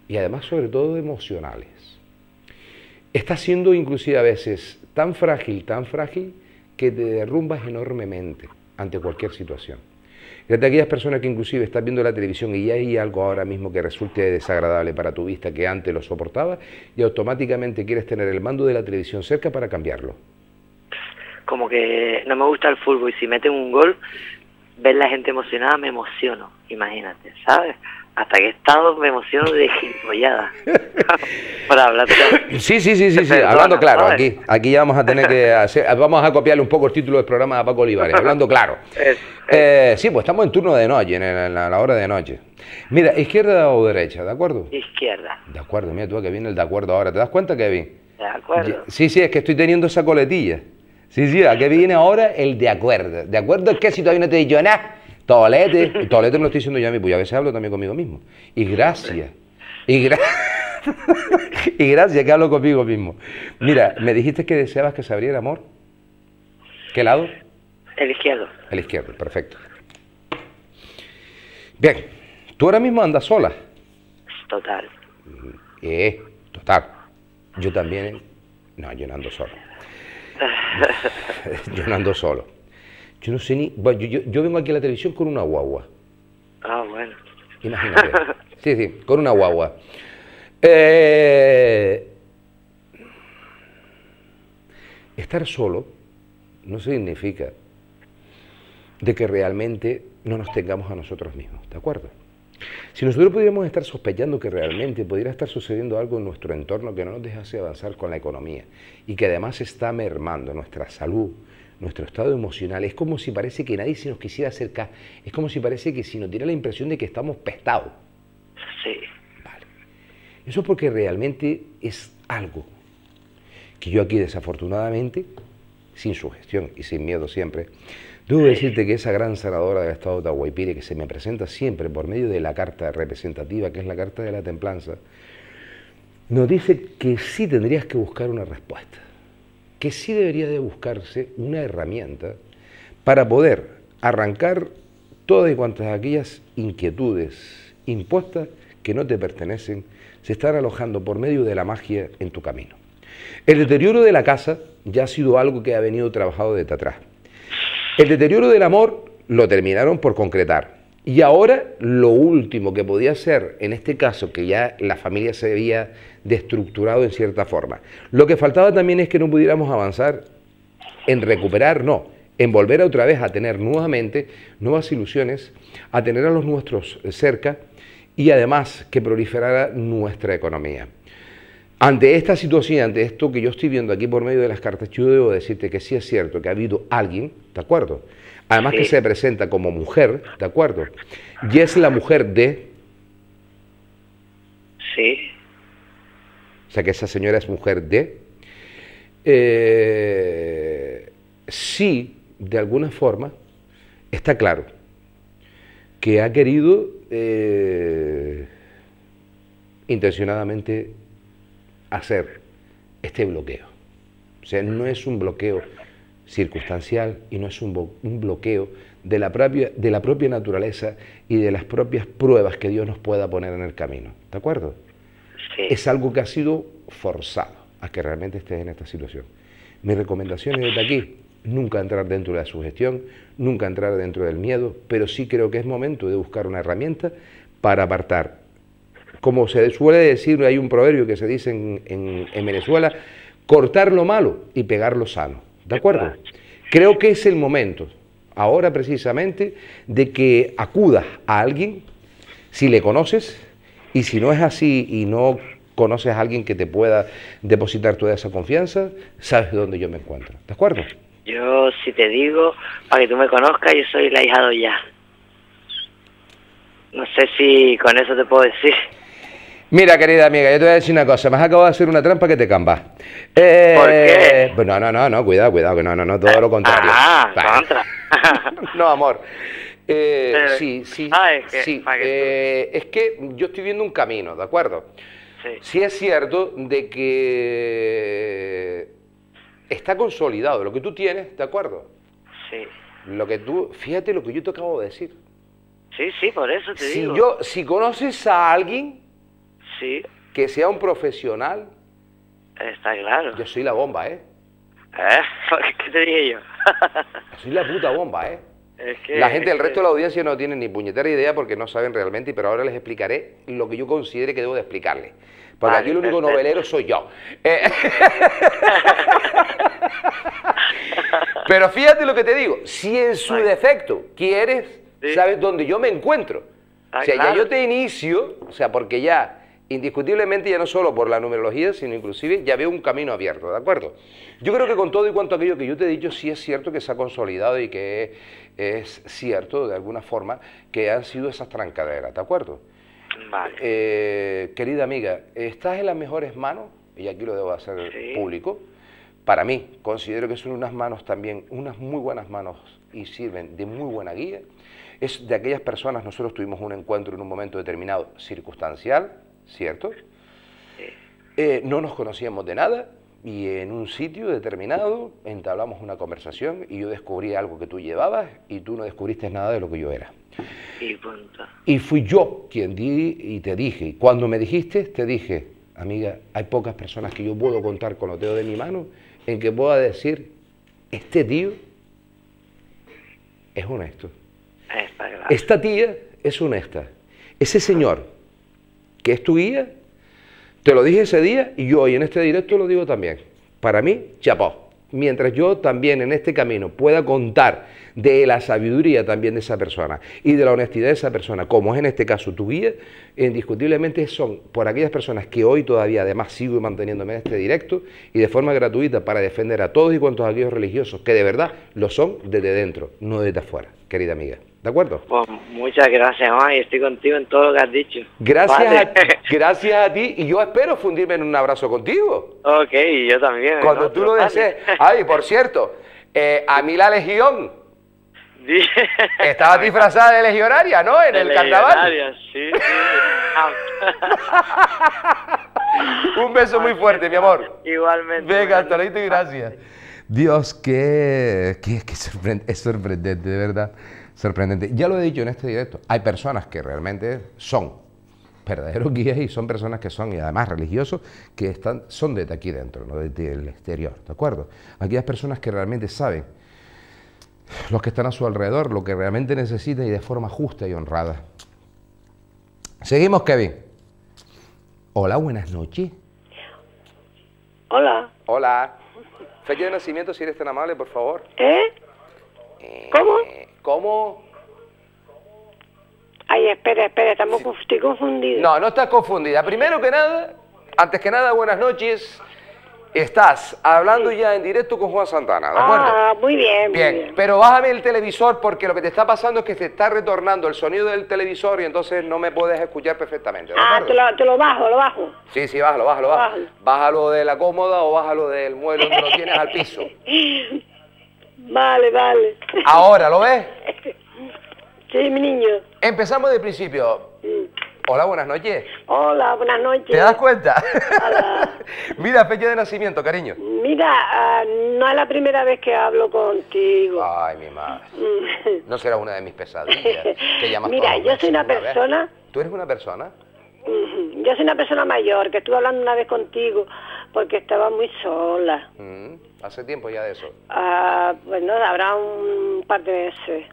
y además sobre todo emocionales. Está siendo inclusive a veces tan frágil, tan frágil, que te derrumbas enormemente ante cualquier situación. Y de aquellas personas que inclusive estás viendo la televisión y hay algo ahora mismo que resulte desagradable para tu vista que antes lo soportaba y automáticamente quieres tener el mando de la televisión cerca para cambiarlo. Como que no me gusta el fútbol y si meten un gol, ver la gente emocionada me emociono, imagínate, ¿sabes? hasta que he estado me emociono de gilipollada (laughs) para hablar sí sí sí sí sí hablando claro aquí aquí ya vamos a tener que hacer vamos a copiarle un poco el título del programa de Paco Olivares hablando claro (laughs) eh, sí pues estamos en turno de noche en, la, hora de noche mira izquierda o derecha de acuerdo izquierda de acuerdo mira tú que viene el de acuerdo ahora te das cuenta Kevin de acuerdo sí sí es que estoy teniendo esa coletilla sí sí a que viene ahora el de acuerdo de acuerdo es que si todavía no te he dicho nada Toalete, me lo estoy diciendo yo a mí, pues a veces hablo también conmigo mismo. Y gracias. Y gracias. (laughs) y gracias que hablo conmigo mismo. Mira, me dijiste que deseabas que se abriera amor. ¿Qué lado? El izquierdo. El izquierdo, perfecto. Bien, tú ahora mismo andas sola. Total. Eh, total. Yo también. No, yo no ando solo. (laughs) yo no ando solo. Yo no sé ni. yo, vengo aquí a la televisión con una guagua. Ah, bueno. Imagínate. (laughs) sí, sí, con una guagua. Eh, estar solo no significa de que realmente no nos tengamos a nosotros mismos, ¿de acuerdo? Si nosotros pudiéramos estar sospechando que realmente pudiera estar sucediendo algo en nuestro entorno que no nos dejase avanzar con la economía y que además está mermando nuestra salud, nuestro estado emocional. Es como si parece que nadie se nos quisiera acercar. Es como si parece que si nos tiene la impresión de que estamos pestados. Sí. Vale. Eso es porque realmente es algo que yo aquí desafortunadamente, sin sugestión y sin miedo siempre, debo decirte que esa gran sanadora del estado de Tahuaypire que se me presenta siempre por medio de la carta representativa, que es la carta de la templanza, nos dice que sí tendrías que buscar una respuesta que sí debería de buscarse una herramienta para poder arrancar todas y cuantas aquellas inquietudes impuestas que no te pertenecen se están alojando por medio de la magia en tu camino. El deterioro de la casa ya ha sido algo que ha venido trabajado desde atrás. El deterioro del amor lo terminaron por concretar. Y ahora lo último que podía ser en este caso, que ya la familia se había destructurado en cierta forma. Lo que faltaba también es que no pudiéramos avanzar en recuperar, no, en volver otra vez a tener nuevamente nuevas ilusiones, a tener a los nuestros cerca y además que proliferara nuestra economía. Ante esta situación, ante esto que yo estoy viendo aquí por medio de las cartas, yo debo decirte que sí es cierto que ha habido alguien, ¿de acuerdo?, Además que se presenta como mujer, ¿de acuerdo? Y es la mujer de... Sí. O sea que esa señora es mujer de... Eh, sí, de alguna forma, está claro que ha querido eh, intencionadamente hacer este bloqueo. O sea, no es un bloqueo circunstancial y no es un, bloqueo de la, propia, de la propia naturaleza y de las propias pruebas que Dios nos pueda poner en el camino. ¿De acuerdo? Es algo que ha sido forzado a que realmente estés en esta situación. Mi recomendación es desde aquí, nunca entrar dentro de la sugestión, nunca entrar dentro del miedo, pero sí creo que es momento de buscar una herramienta para apartar. Como se suele decir, hay un proverbio que se dice en Venezuela, cortar lo malo y pegar lo sano. ¿De acuerdo? Creo que es el momento, ahora precisamente, de que acudas a alguien, si le conoces, y si no es así y no conoces a alguien que te pueda depositar toda esa confianza, sabes dónde yo me encuentro. ¿De acuerdo? Yo, si te digo, para que tú me conozcas, yo soy la hija de ya. No sé si con eso te puedo decir. Mira, querida amiga, yo te voy a decir una cosa. Me has acabado de hacer una trampa que te camba. Eh, ¿Por qué? Pues no, no, no, cuidado, cuidado, que no, no, no, todo lo contrario. Ah, ah contra. (laughs) no, amor. Eh, sí, sí. Ah, es que, sí. Eh, es que yo estoy viendo un camino, ¿de acuerdo? Sí. Sí es cierto de que está consolidado lo que tú tienes, ¿de acuerdo? Sí. Lo que tú, fíjate lo que yo te acabo de decir. Sí, sí, por eso te si digo. Yo, si conoces a alguien que sea un profesional. Está claro. Yo soy la bomba, ¿eh? ¿Eh? (laughs) ¿Qué te dije yo? (laughs) soy la puta bomba, ¿eh? la gente, el resto de la audiencia no tiene ni puñetera idea porque no saben realmente, pero ahora les explicaré lo que yo considere que debo de explicarles. Porque aquí el único novelero soy yo. Eh. (laughs) pero fíjate lo que te digo, si en su defecto quieres, sabes dónde yo me encuentro. Ah, o sea, ya yo te inicio, o sea, porque ya indiscutiblemente ya no solo por la numerología, sino inclusive ya veo un camino abierto, ¿de acuerdo? Yo creo que con todo y cuanto aquello que yo te he dicho, sí es cierto que se ha consolidado y que es cierto, de alguna forma, que han sido esas trancaderas, ¿de acuerdo? Eh, querida amiga, estás en las mejores manos, y aquí lo debo hacer público, para mí, considero que son unas manos también, unas muy buenas manos y sirven de muy buena guía. Es de aquellas personas, nosotros tuvimos un encuentro en un momento determinado, circunstancial, ¿cierto? Eh, no nos conocíamos de nada y en un sitio determinado entablamos una conversación y yo descubrí algo que tú llevabas y tú no descubriste nada de lo que yo era. Y, fui yo quien di y te dije. Y cuando me dijiste, te dije, amiga, hay pocas personas que yo puedo contar con los dedos de mi mano en que pueda decir, este tío es honesto. Esta tía es honesta. Ese señor que es tu guía. Te lo dije ese día y hoy en este directo lo digo también. Para mí, chapó. Mientras yo también en este camino pueda contar de la sabiduría también de esa persona y de la honestidad de esa persona, como es en este caso tu guía, indiscutiblemente son por aquellas personas que hoy todavía además sigo manteniéndome en este directo y de forma gratuita para defender a todos y cuantos aquellos religiosos que de verdad lo son desde dentro, no desde afuera, querida amiga. ¿De acuerdo? Pues muchas gracias, Juan, estoy contigo en todo lo que has dicho. Gracias, a, gracias a ti, y yo espero fundirme en un abrazo contigo. Ok, y yo también. Cuando tú lo desees. Ay, por cierto, eh, a mí la legión. Estaba disfrazada de legionaria, ¿no? En el carnaval. sí. (laughs) un beso muy fuerte, mi amor. Igualmente. Venga, hasta y gracias. Dios, qué, qué, es sorprendente, de verdad sorprendente. Ya lo he dicho en este directo, hay personas que realmente son verdaderos guías y son personas que son, y además religiosos, que están, son desde aquí dentro, no desde el exterior, ¿de acuerdo? Aquellas personas que realmente saben los que están a su alrededor, lo que realmente necesitan y de forma justa y honrada. Seguimos, Kevin. Hola, buenas noches. Hola. Hola. Fecha de nacimiento, si eres tan amable, por favor. ¿Eh? eh ¿Cómo? ¿Cómo? Ay, espera, espera, estamos, estoy confundida. No, no estás confundida. Primero que nada, antes que nada, buenas noches. Estás hablando ya en directo con Juan Santana, ¿de acuerdo? Ah, muy bien, bien. pero bájame el televisor porque lo que te está pasando es que se está retornando el sonido del televisor y entonces no me puedes escuchar perfectamente. Ah, te lo, te lo, bajo, lo bajo. Sí, sí, bájalo, bájalo, bájalo. Bájalo de la cómoda o bájalo del mueble donde lo tienes al piso. (laughs) Vale, vale. Ahora, ¿lo ves? (laughs) Sí, mi niño. Empezamos de principio. Hola, buenas noches. Hola, buenas noches. ¿Te das cuenta? (laughs) Mira, fecha de nacimiento, cariño. Mira, ah, no es la primera vez que hablo contigo. Ay, mi madre. Mm. no será una de mis pesadillas. (laughs) Mira, yo soy una persona... ¿Tú eres una persona? Mm-hmm. Yo soy una persona mayor, que estuve hablando una vez contigo porque estaba muy sola. Mm. Hace tiempo ya de eso. pues ah, no, habrá un par de veces.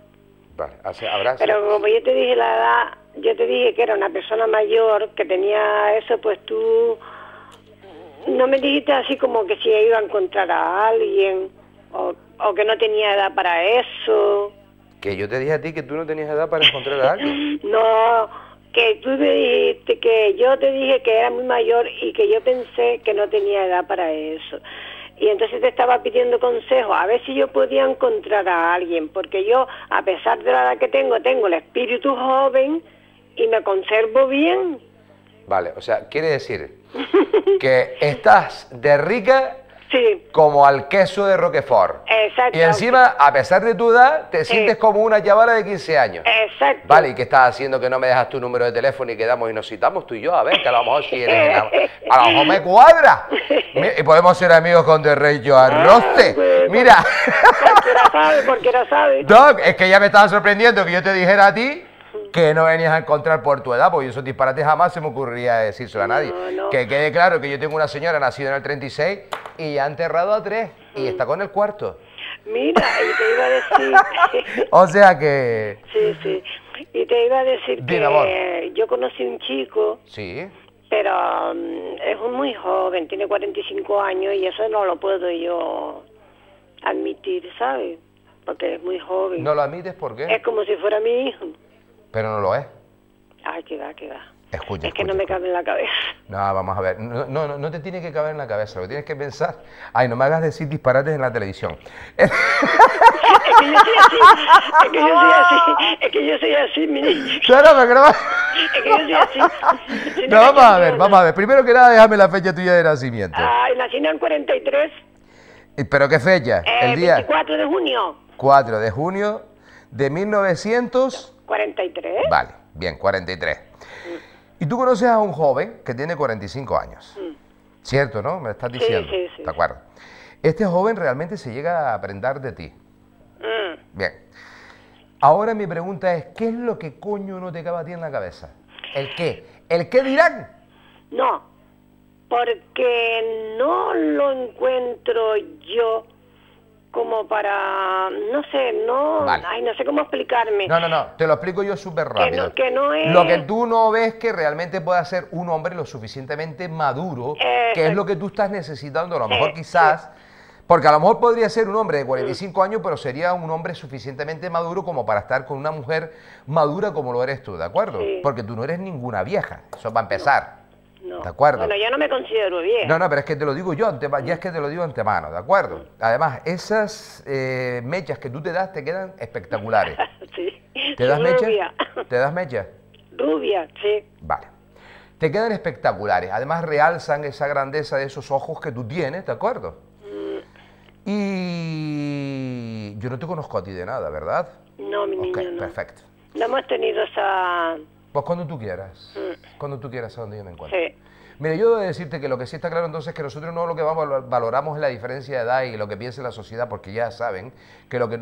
Vale, habrá... Pero como yo te dije la edad, yo te dije que era una persona mayor que tenía eso, pues tú no me dijiste así como que si iba a encontrar a alguien o, o que no tenía edad para eso. Que yo te dije a ti que tú no tenías edad para encontrar a alguien. (laughs) no, que tú me dijiste que yo te dije que era muy mayor y que yo pensé que no tenía edad para eso y entonces te estaba pidiendo consejo, a ver si yo podía encontrar a alguien, porque yo, a pesar de la edad que tengo, tengo el espíritu joven y me conservo bien. Vale, o sea, quiere decir (laughs) que estás de rica como al queso de Roquefort. Exacto. Y encima, a pesar de tu edad, te sientes como una chavala de 15 años. Exacto. Vale, ¿y qué estás haciendo que no me dejas tu número de teléfono y quedamos y nos citamos tú y yo? A ver, que a lo mejor si eres A lo mejor me cuadra. Y podemos ser amigos con De Rey Yo ah, Mira. Mira. Porque no sabe, porque sabes Doc, es que ya me estaba sorprendiendo que yo te dijera a ti que no venías a encontrar por tu edad, porque esos disparates jamás se me ocurriría decírselo a nadie. Que quede claro que yo tengo una señora nacida en el 36 y ha enterrado a tres y está con el cuarto. Mira, y te iba a decir... (laughs) o sea que... Sí, sí. Y te iba a decir que yo conocí un chico... Sí. Pero mm, es es muy joven, tiene 45 años y eso no lo puedo yo admitir, ¿sabes? Porque es muy joven. ¿No lo admites por qué? Es como si fuera mi hijo. Pero no lo es. Ay, que va, que va es que no me cabe en la cabeza. No, vamos a ver. No, te tiene que caber en la cabeza. Lo que tienes que pensar. Ay, no me hagas decir disparates en la televisión. (laughs) es que yo soy así. Es que yo soy así. Es que yo soy así, Claro, Es que yo soy así. vamos a ver, vamos a ver. Primero que nada, déjame la fecha tuya de nacimiento. Ay, nací en 43. Eh, ¿Pero qué fecha? Eh, el día. 24 de junio. 4 de junio de 1943. Vale, bien, 43. Y tú conoces a un joven que tiene 45 años. Mm. ¿Cierto, no? Me lo estás diciendo. Sí, sí, sí. Este joven realmente se llega a aprender de ti. Mm. Bien. Ahora mi pregunta es, ¿qué es lo que coño no te cabe a ti en la cabeza? ¿El qué? ¿El qué dirán? No, porque no lo encuentro yo como para, no sé, no, ay, no sé cómo explicarme. No, no, no, te lo explico yo súper rápido. Que Lo que tú no ves que realmente pueda ser un hombre lo suficientemente maduro, eh, que es eh, lo que tú estás necesitando, a lo mejor quizás... Porque a lo mejor podría ser un hombre de 45 mm. años, pero sería un hombre suficientemente maduro como para estar con una mujer madura como lo eres tú, ¿de acuerdo? Porque tú no eres ninguna vieja, eso para empezar. No. ¿De acuerdo? Bueno, yo no me considero bien No, no, pero es que te lo digo yo, ya mm. es que te lo digo antemano, ¿de acuerdo? Mm. Además, esas eh, mechas que tú te das te quedan espectaculares. (laughs) sí. ¿Te das mechas? ¿Te das mechas? Rubia, sí. Vale. Te quedan espectaculares. Además, realzan esa grandeza de esos ojos que tú tienes, ¿de acuerdo? Mm. Y yo no te conozco a ti de nada, ¿verdad? No, mi okay, niño. Perfecto. No hemos tenido esa pues cuando tú quieras. Mm. Cuando tú quieras, a donde yo me encuentro. Sí. Mire, yo debo decirte que lo que sí está claro entonces es que nosotros no lo que vamos, valoramos es la diferencia de edad y lo que piensa la sociedad, porque ya saben que lo que,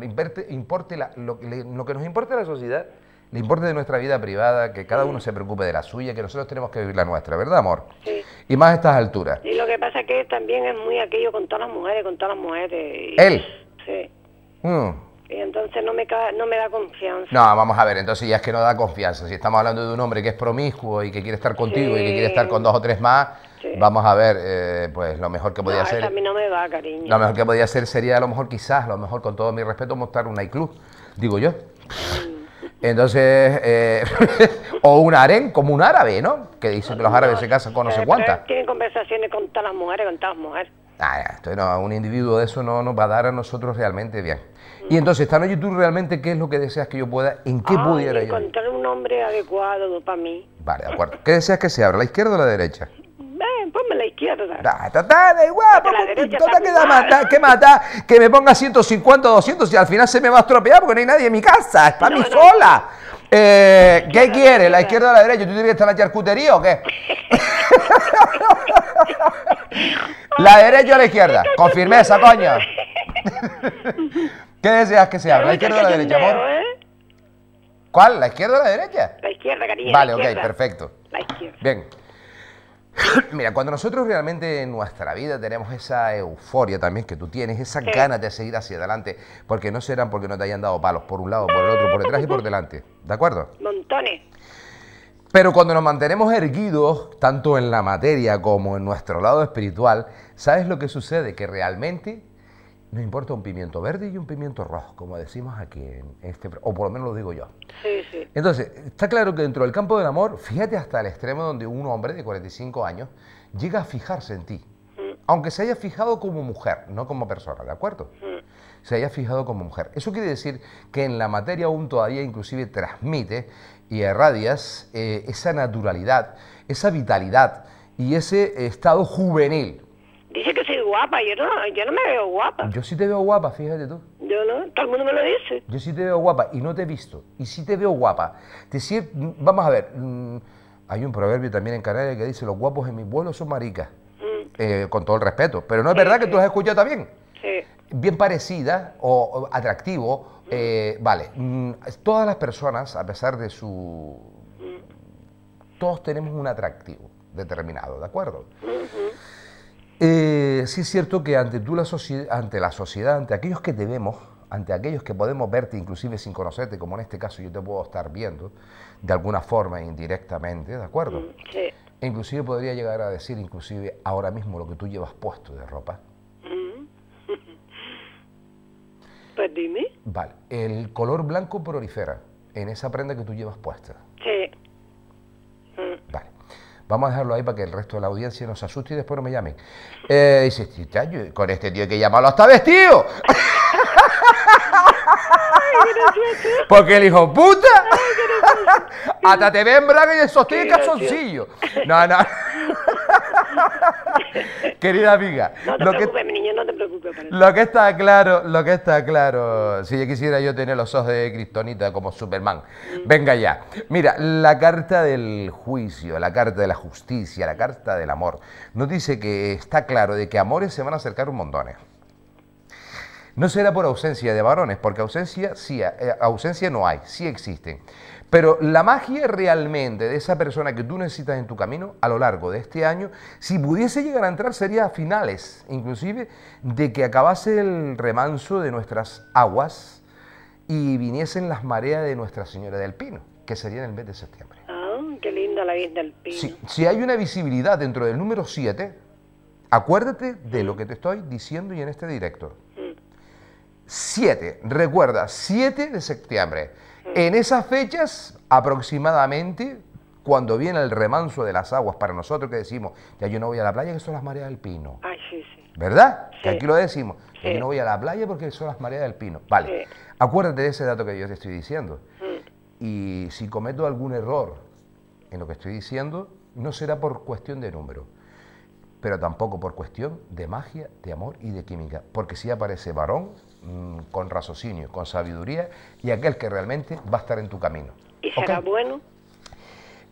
importe la, lo, que nos importa a la sociedad le importa de nuestra vida privada, que cada uno mm. se preocupe de la suya, que nosotros tenemos que vivir la nuestra, ¿verdad, amor? Sí. Y más a estas alturas. Y lo que pasa es que también es muy aquello con todas las mujeres, con todas las mujeres. Él. Sí. Mm y entonces no me, no me da confianza. No, vamos a ver, entonces ya es que no da confianza. Si estamos hablando de un hombre que es promiscuo y que quiere estar contigo y que quiere estar con dos o tres más, vamos a ver, eh, pues lo mejor que podía hacer... A mí no me va, cariño. Lo mejor que podía hacer sería a lo mejor quizás, lo mejor con todo mi respeto, Mostrar un iClub, digo yo. Entonces, eh, (laughs) o un harén como un árabe, ¿no? Que dicen que los árabes se casan con no eh, sé cuántas. Tienen conversaciones con todas las mujeres, con todas las mujeres. Ah, esto, no, un individuo de eso no nos va a dar a nosotros realmente bien. Y entonces, ¿está en YouTube, realmente, ¿qué es lo que deseas que yo pueda? ¿En qué pudiera yo? Encontrar un nombre adecuado para mí. Vale, de acuerdo. ¿Qué deseas que se abra, la izquierda o la derecha? Ven, ponme la izquierda. Da, da da da igual, que, mata, que mata, que me ponga 150 o 200 y al final se me va a estropear porque no hay nadie en mi casa, está a mí sola. Eh, ¿Qué quiere? ¿La izquierda o la derecha? ¿Tú tienes que estar en la charcutería o qué? (laughs) ¿La derecha o la izquierda? Con firmeza, coño. ¿Qué deseas que se abra? ¿La izquierda o la derecha, amor? ¿eh? ¿Cuál? ¿La izquierda o la derecha? La izquierda, cariño. Vale, ok, perfecto. La izquierda. Bien. (clears throat) Mira, cuando nosotros realmente en nuestra vida tenemos esa euforia también que tú tienes, esas ganas de seguir hacia adelante, porque no serán porque no te hayan dado palos por un lado, por el otro, por detrás y por delante. ¿De acuerdo? Montones. Pero cuando nos mantenemos erguidos, tanto en la materia como en nuestro lado espiritual, ¿sabes lo que sucede? Que realmente no importa un pimiento verde y un pimiento rojo, como decimos aquí, en este, o por lo menos lo digo yo. Sí, sí. Entonces, está claro que dentro del campo del amor, fíjate hasta el extremo donde un hombre de 45 años llega a fijarse en ti, mm. aunque se haya fijado como mujer, no como persona, ¿de acuerdo? Mm. Se haya fijado como mujer. Eso quiere decir que en la materia aún todavía inclusive transmite y erradias eh, esa naturalidad, esa vitalidad y ese estado juvenil. Dice que guapa, yo no, yo no me veo guapa. Yo sí te veo guapa, fíjate tú. Yo no, todo el mundo me lo dice. Yo sí te veo guapa y no te he visto. Y sí te veo guapa. vamos a ver, mm, hay un proverbio también en Canarias que dice, los guapos en mi vuelo son maricas. Mm. Eh, con todo el respeto. Pero no es verdad que tú has escuchado también. Sí. Bien parecida o, atractivo. Mm. Eh, vale, todas las personas, a pesar de su... Todos tenemos un atractivo determinado, ¿de acuerdo? Eh, sí es cierto que ante, tú la ante la sociedad, ante aquellos que te vemos, ante aquellos que podemos verte inclusive sin conocerte, como en este caso yo te puedo estar viendo, de alguna forma indirectamente, ¿de acuerdo? Mm, sí. E inclusive podría llegar a decir, inclusive ahora mismo lo que tú llevas puesto de ropa. Mm. (laughs) Pues dime. Vale, el color blanco prolifera en esa prenda que tú llevas puesta. Sí. Vamos a dejarlo ahí para que el resto de la audiencia nos asuste y después no me llamen. Eh, dice, con este tío hay que llamarlo hasta vestido. (laughs) Porque el hijo puta (laughs) hasta te ve en braga y sostiene calzoncillo. No, no. (laughs) Querida amiga, lo que, lo que está claro, lo que está claro, si yo quisiera yo tener los ojos de Cristonita como Superman. Mm. Venga ya. Mira, la carta del juicio, la carta de la justicia, la carta del amor, nos dice que está claro de que amores se van a acercar un montón, ¿eh? No será por ausencia de varones, porque ausencia, sí, eh, ausencia no hay, sí existen. Pero la magia realmente de esa persona que tú necesitas en tu camino a lo largo de este año, si pudiese llegar a entrar sería a finales, inclusive de que acabase el remanso de nuestras aguas y viniesen las mareas de Nuestra Señora del Pino, que sería en el mes de septiembre. Ah, qué linda la Virgen del Pino. Si, si hay una visibilidad dentro del número 7, acuérdate de lo que te estoy diciendo y en este directo. 7, mm. recuerda, 7 de septiembre. En esas fechas, aproximadamente, cuando viene el remanso de las aguas, para nosotros que decimos, ya yo no voy a la playa que son las mareas del pino. Ay, ¿Verdad? Que aquí lo decimos, ya yo no voy a la playa porque son las mareas del pino. Vale, acuérdate de ese dato que yo te estoy diciendo. Mm. Y si cometo algún error en lo que estoy diciendo, no será por cuestión de número, pero tampoco por cuestión de magia, de amor y de química. Porque si aparece varón, Mm, con raciocinio, con sabiduría y aquel que realmente va a estar en tu camino. ¿Y será bueno?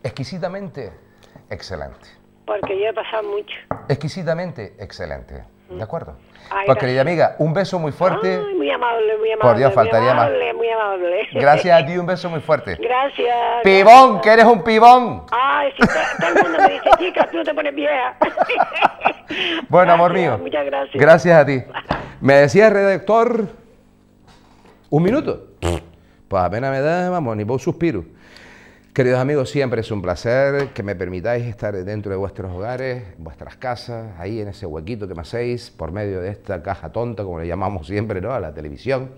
Exquisitamente excelente. Porque yo he pasado mucho. Exquisitamente excelente. Mm. ¿De acuerdo? Ay, pues querida amiga, un beso muy fuerte. muy amable, muy amable. Por Dios, faltaría muy amable, más. Muy amable. Gracias a ti, un beso muy fuerte. Gracias. Pibón, que eres un pibón. Ay, si todo el mundo me dice, chica tú te pones vieja. (laughs) bueno, amor mío. Muchas gracias. Gracias a ti. (laughs) Me decía el redactor, un minuto. Pues apenas me da, vamos, ni por suspiro. Queridos amigos, siempre es un placer que me permitáis estar dentro de vuestros hogares, vuestras casas, ahí en ese huequito que me hacéis por medio de esta caja tonta, como le llamamos siempre, ¿no? A la televisión.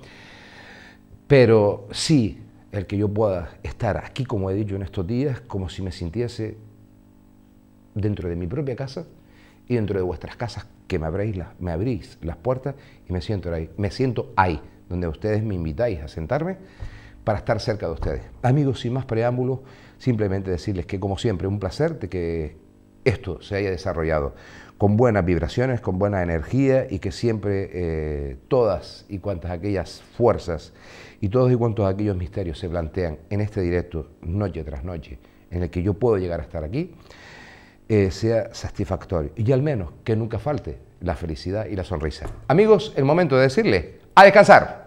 Pero sí, el que yo pueda estar aquí, como he dicho en estos días, como si me sintiese dentro de mi propia casa y dentro de vuestras casas, que me, abréis me abrís las puertas y me siento ahí, me siento ahí, donde ustedes me invitáis a sentarme para estar cerca de ustedes. Amigos, sin más preámbulos, simplemente decirles que como siempre, un placer de que esto se haya desarrollado con buenas vibraciones, con buena energía y que siempre eh, todas y cuantas aquellas fuerzas y todos y cuantos aquellos misterios se plantean en este directo noche tras noche en el que yo puedo llegar a estar aquí, eh, sea satisfactorio y al menos que nunca falte la felicidad y la sonrisa. Amigos, el momento de decirle, a descansar.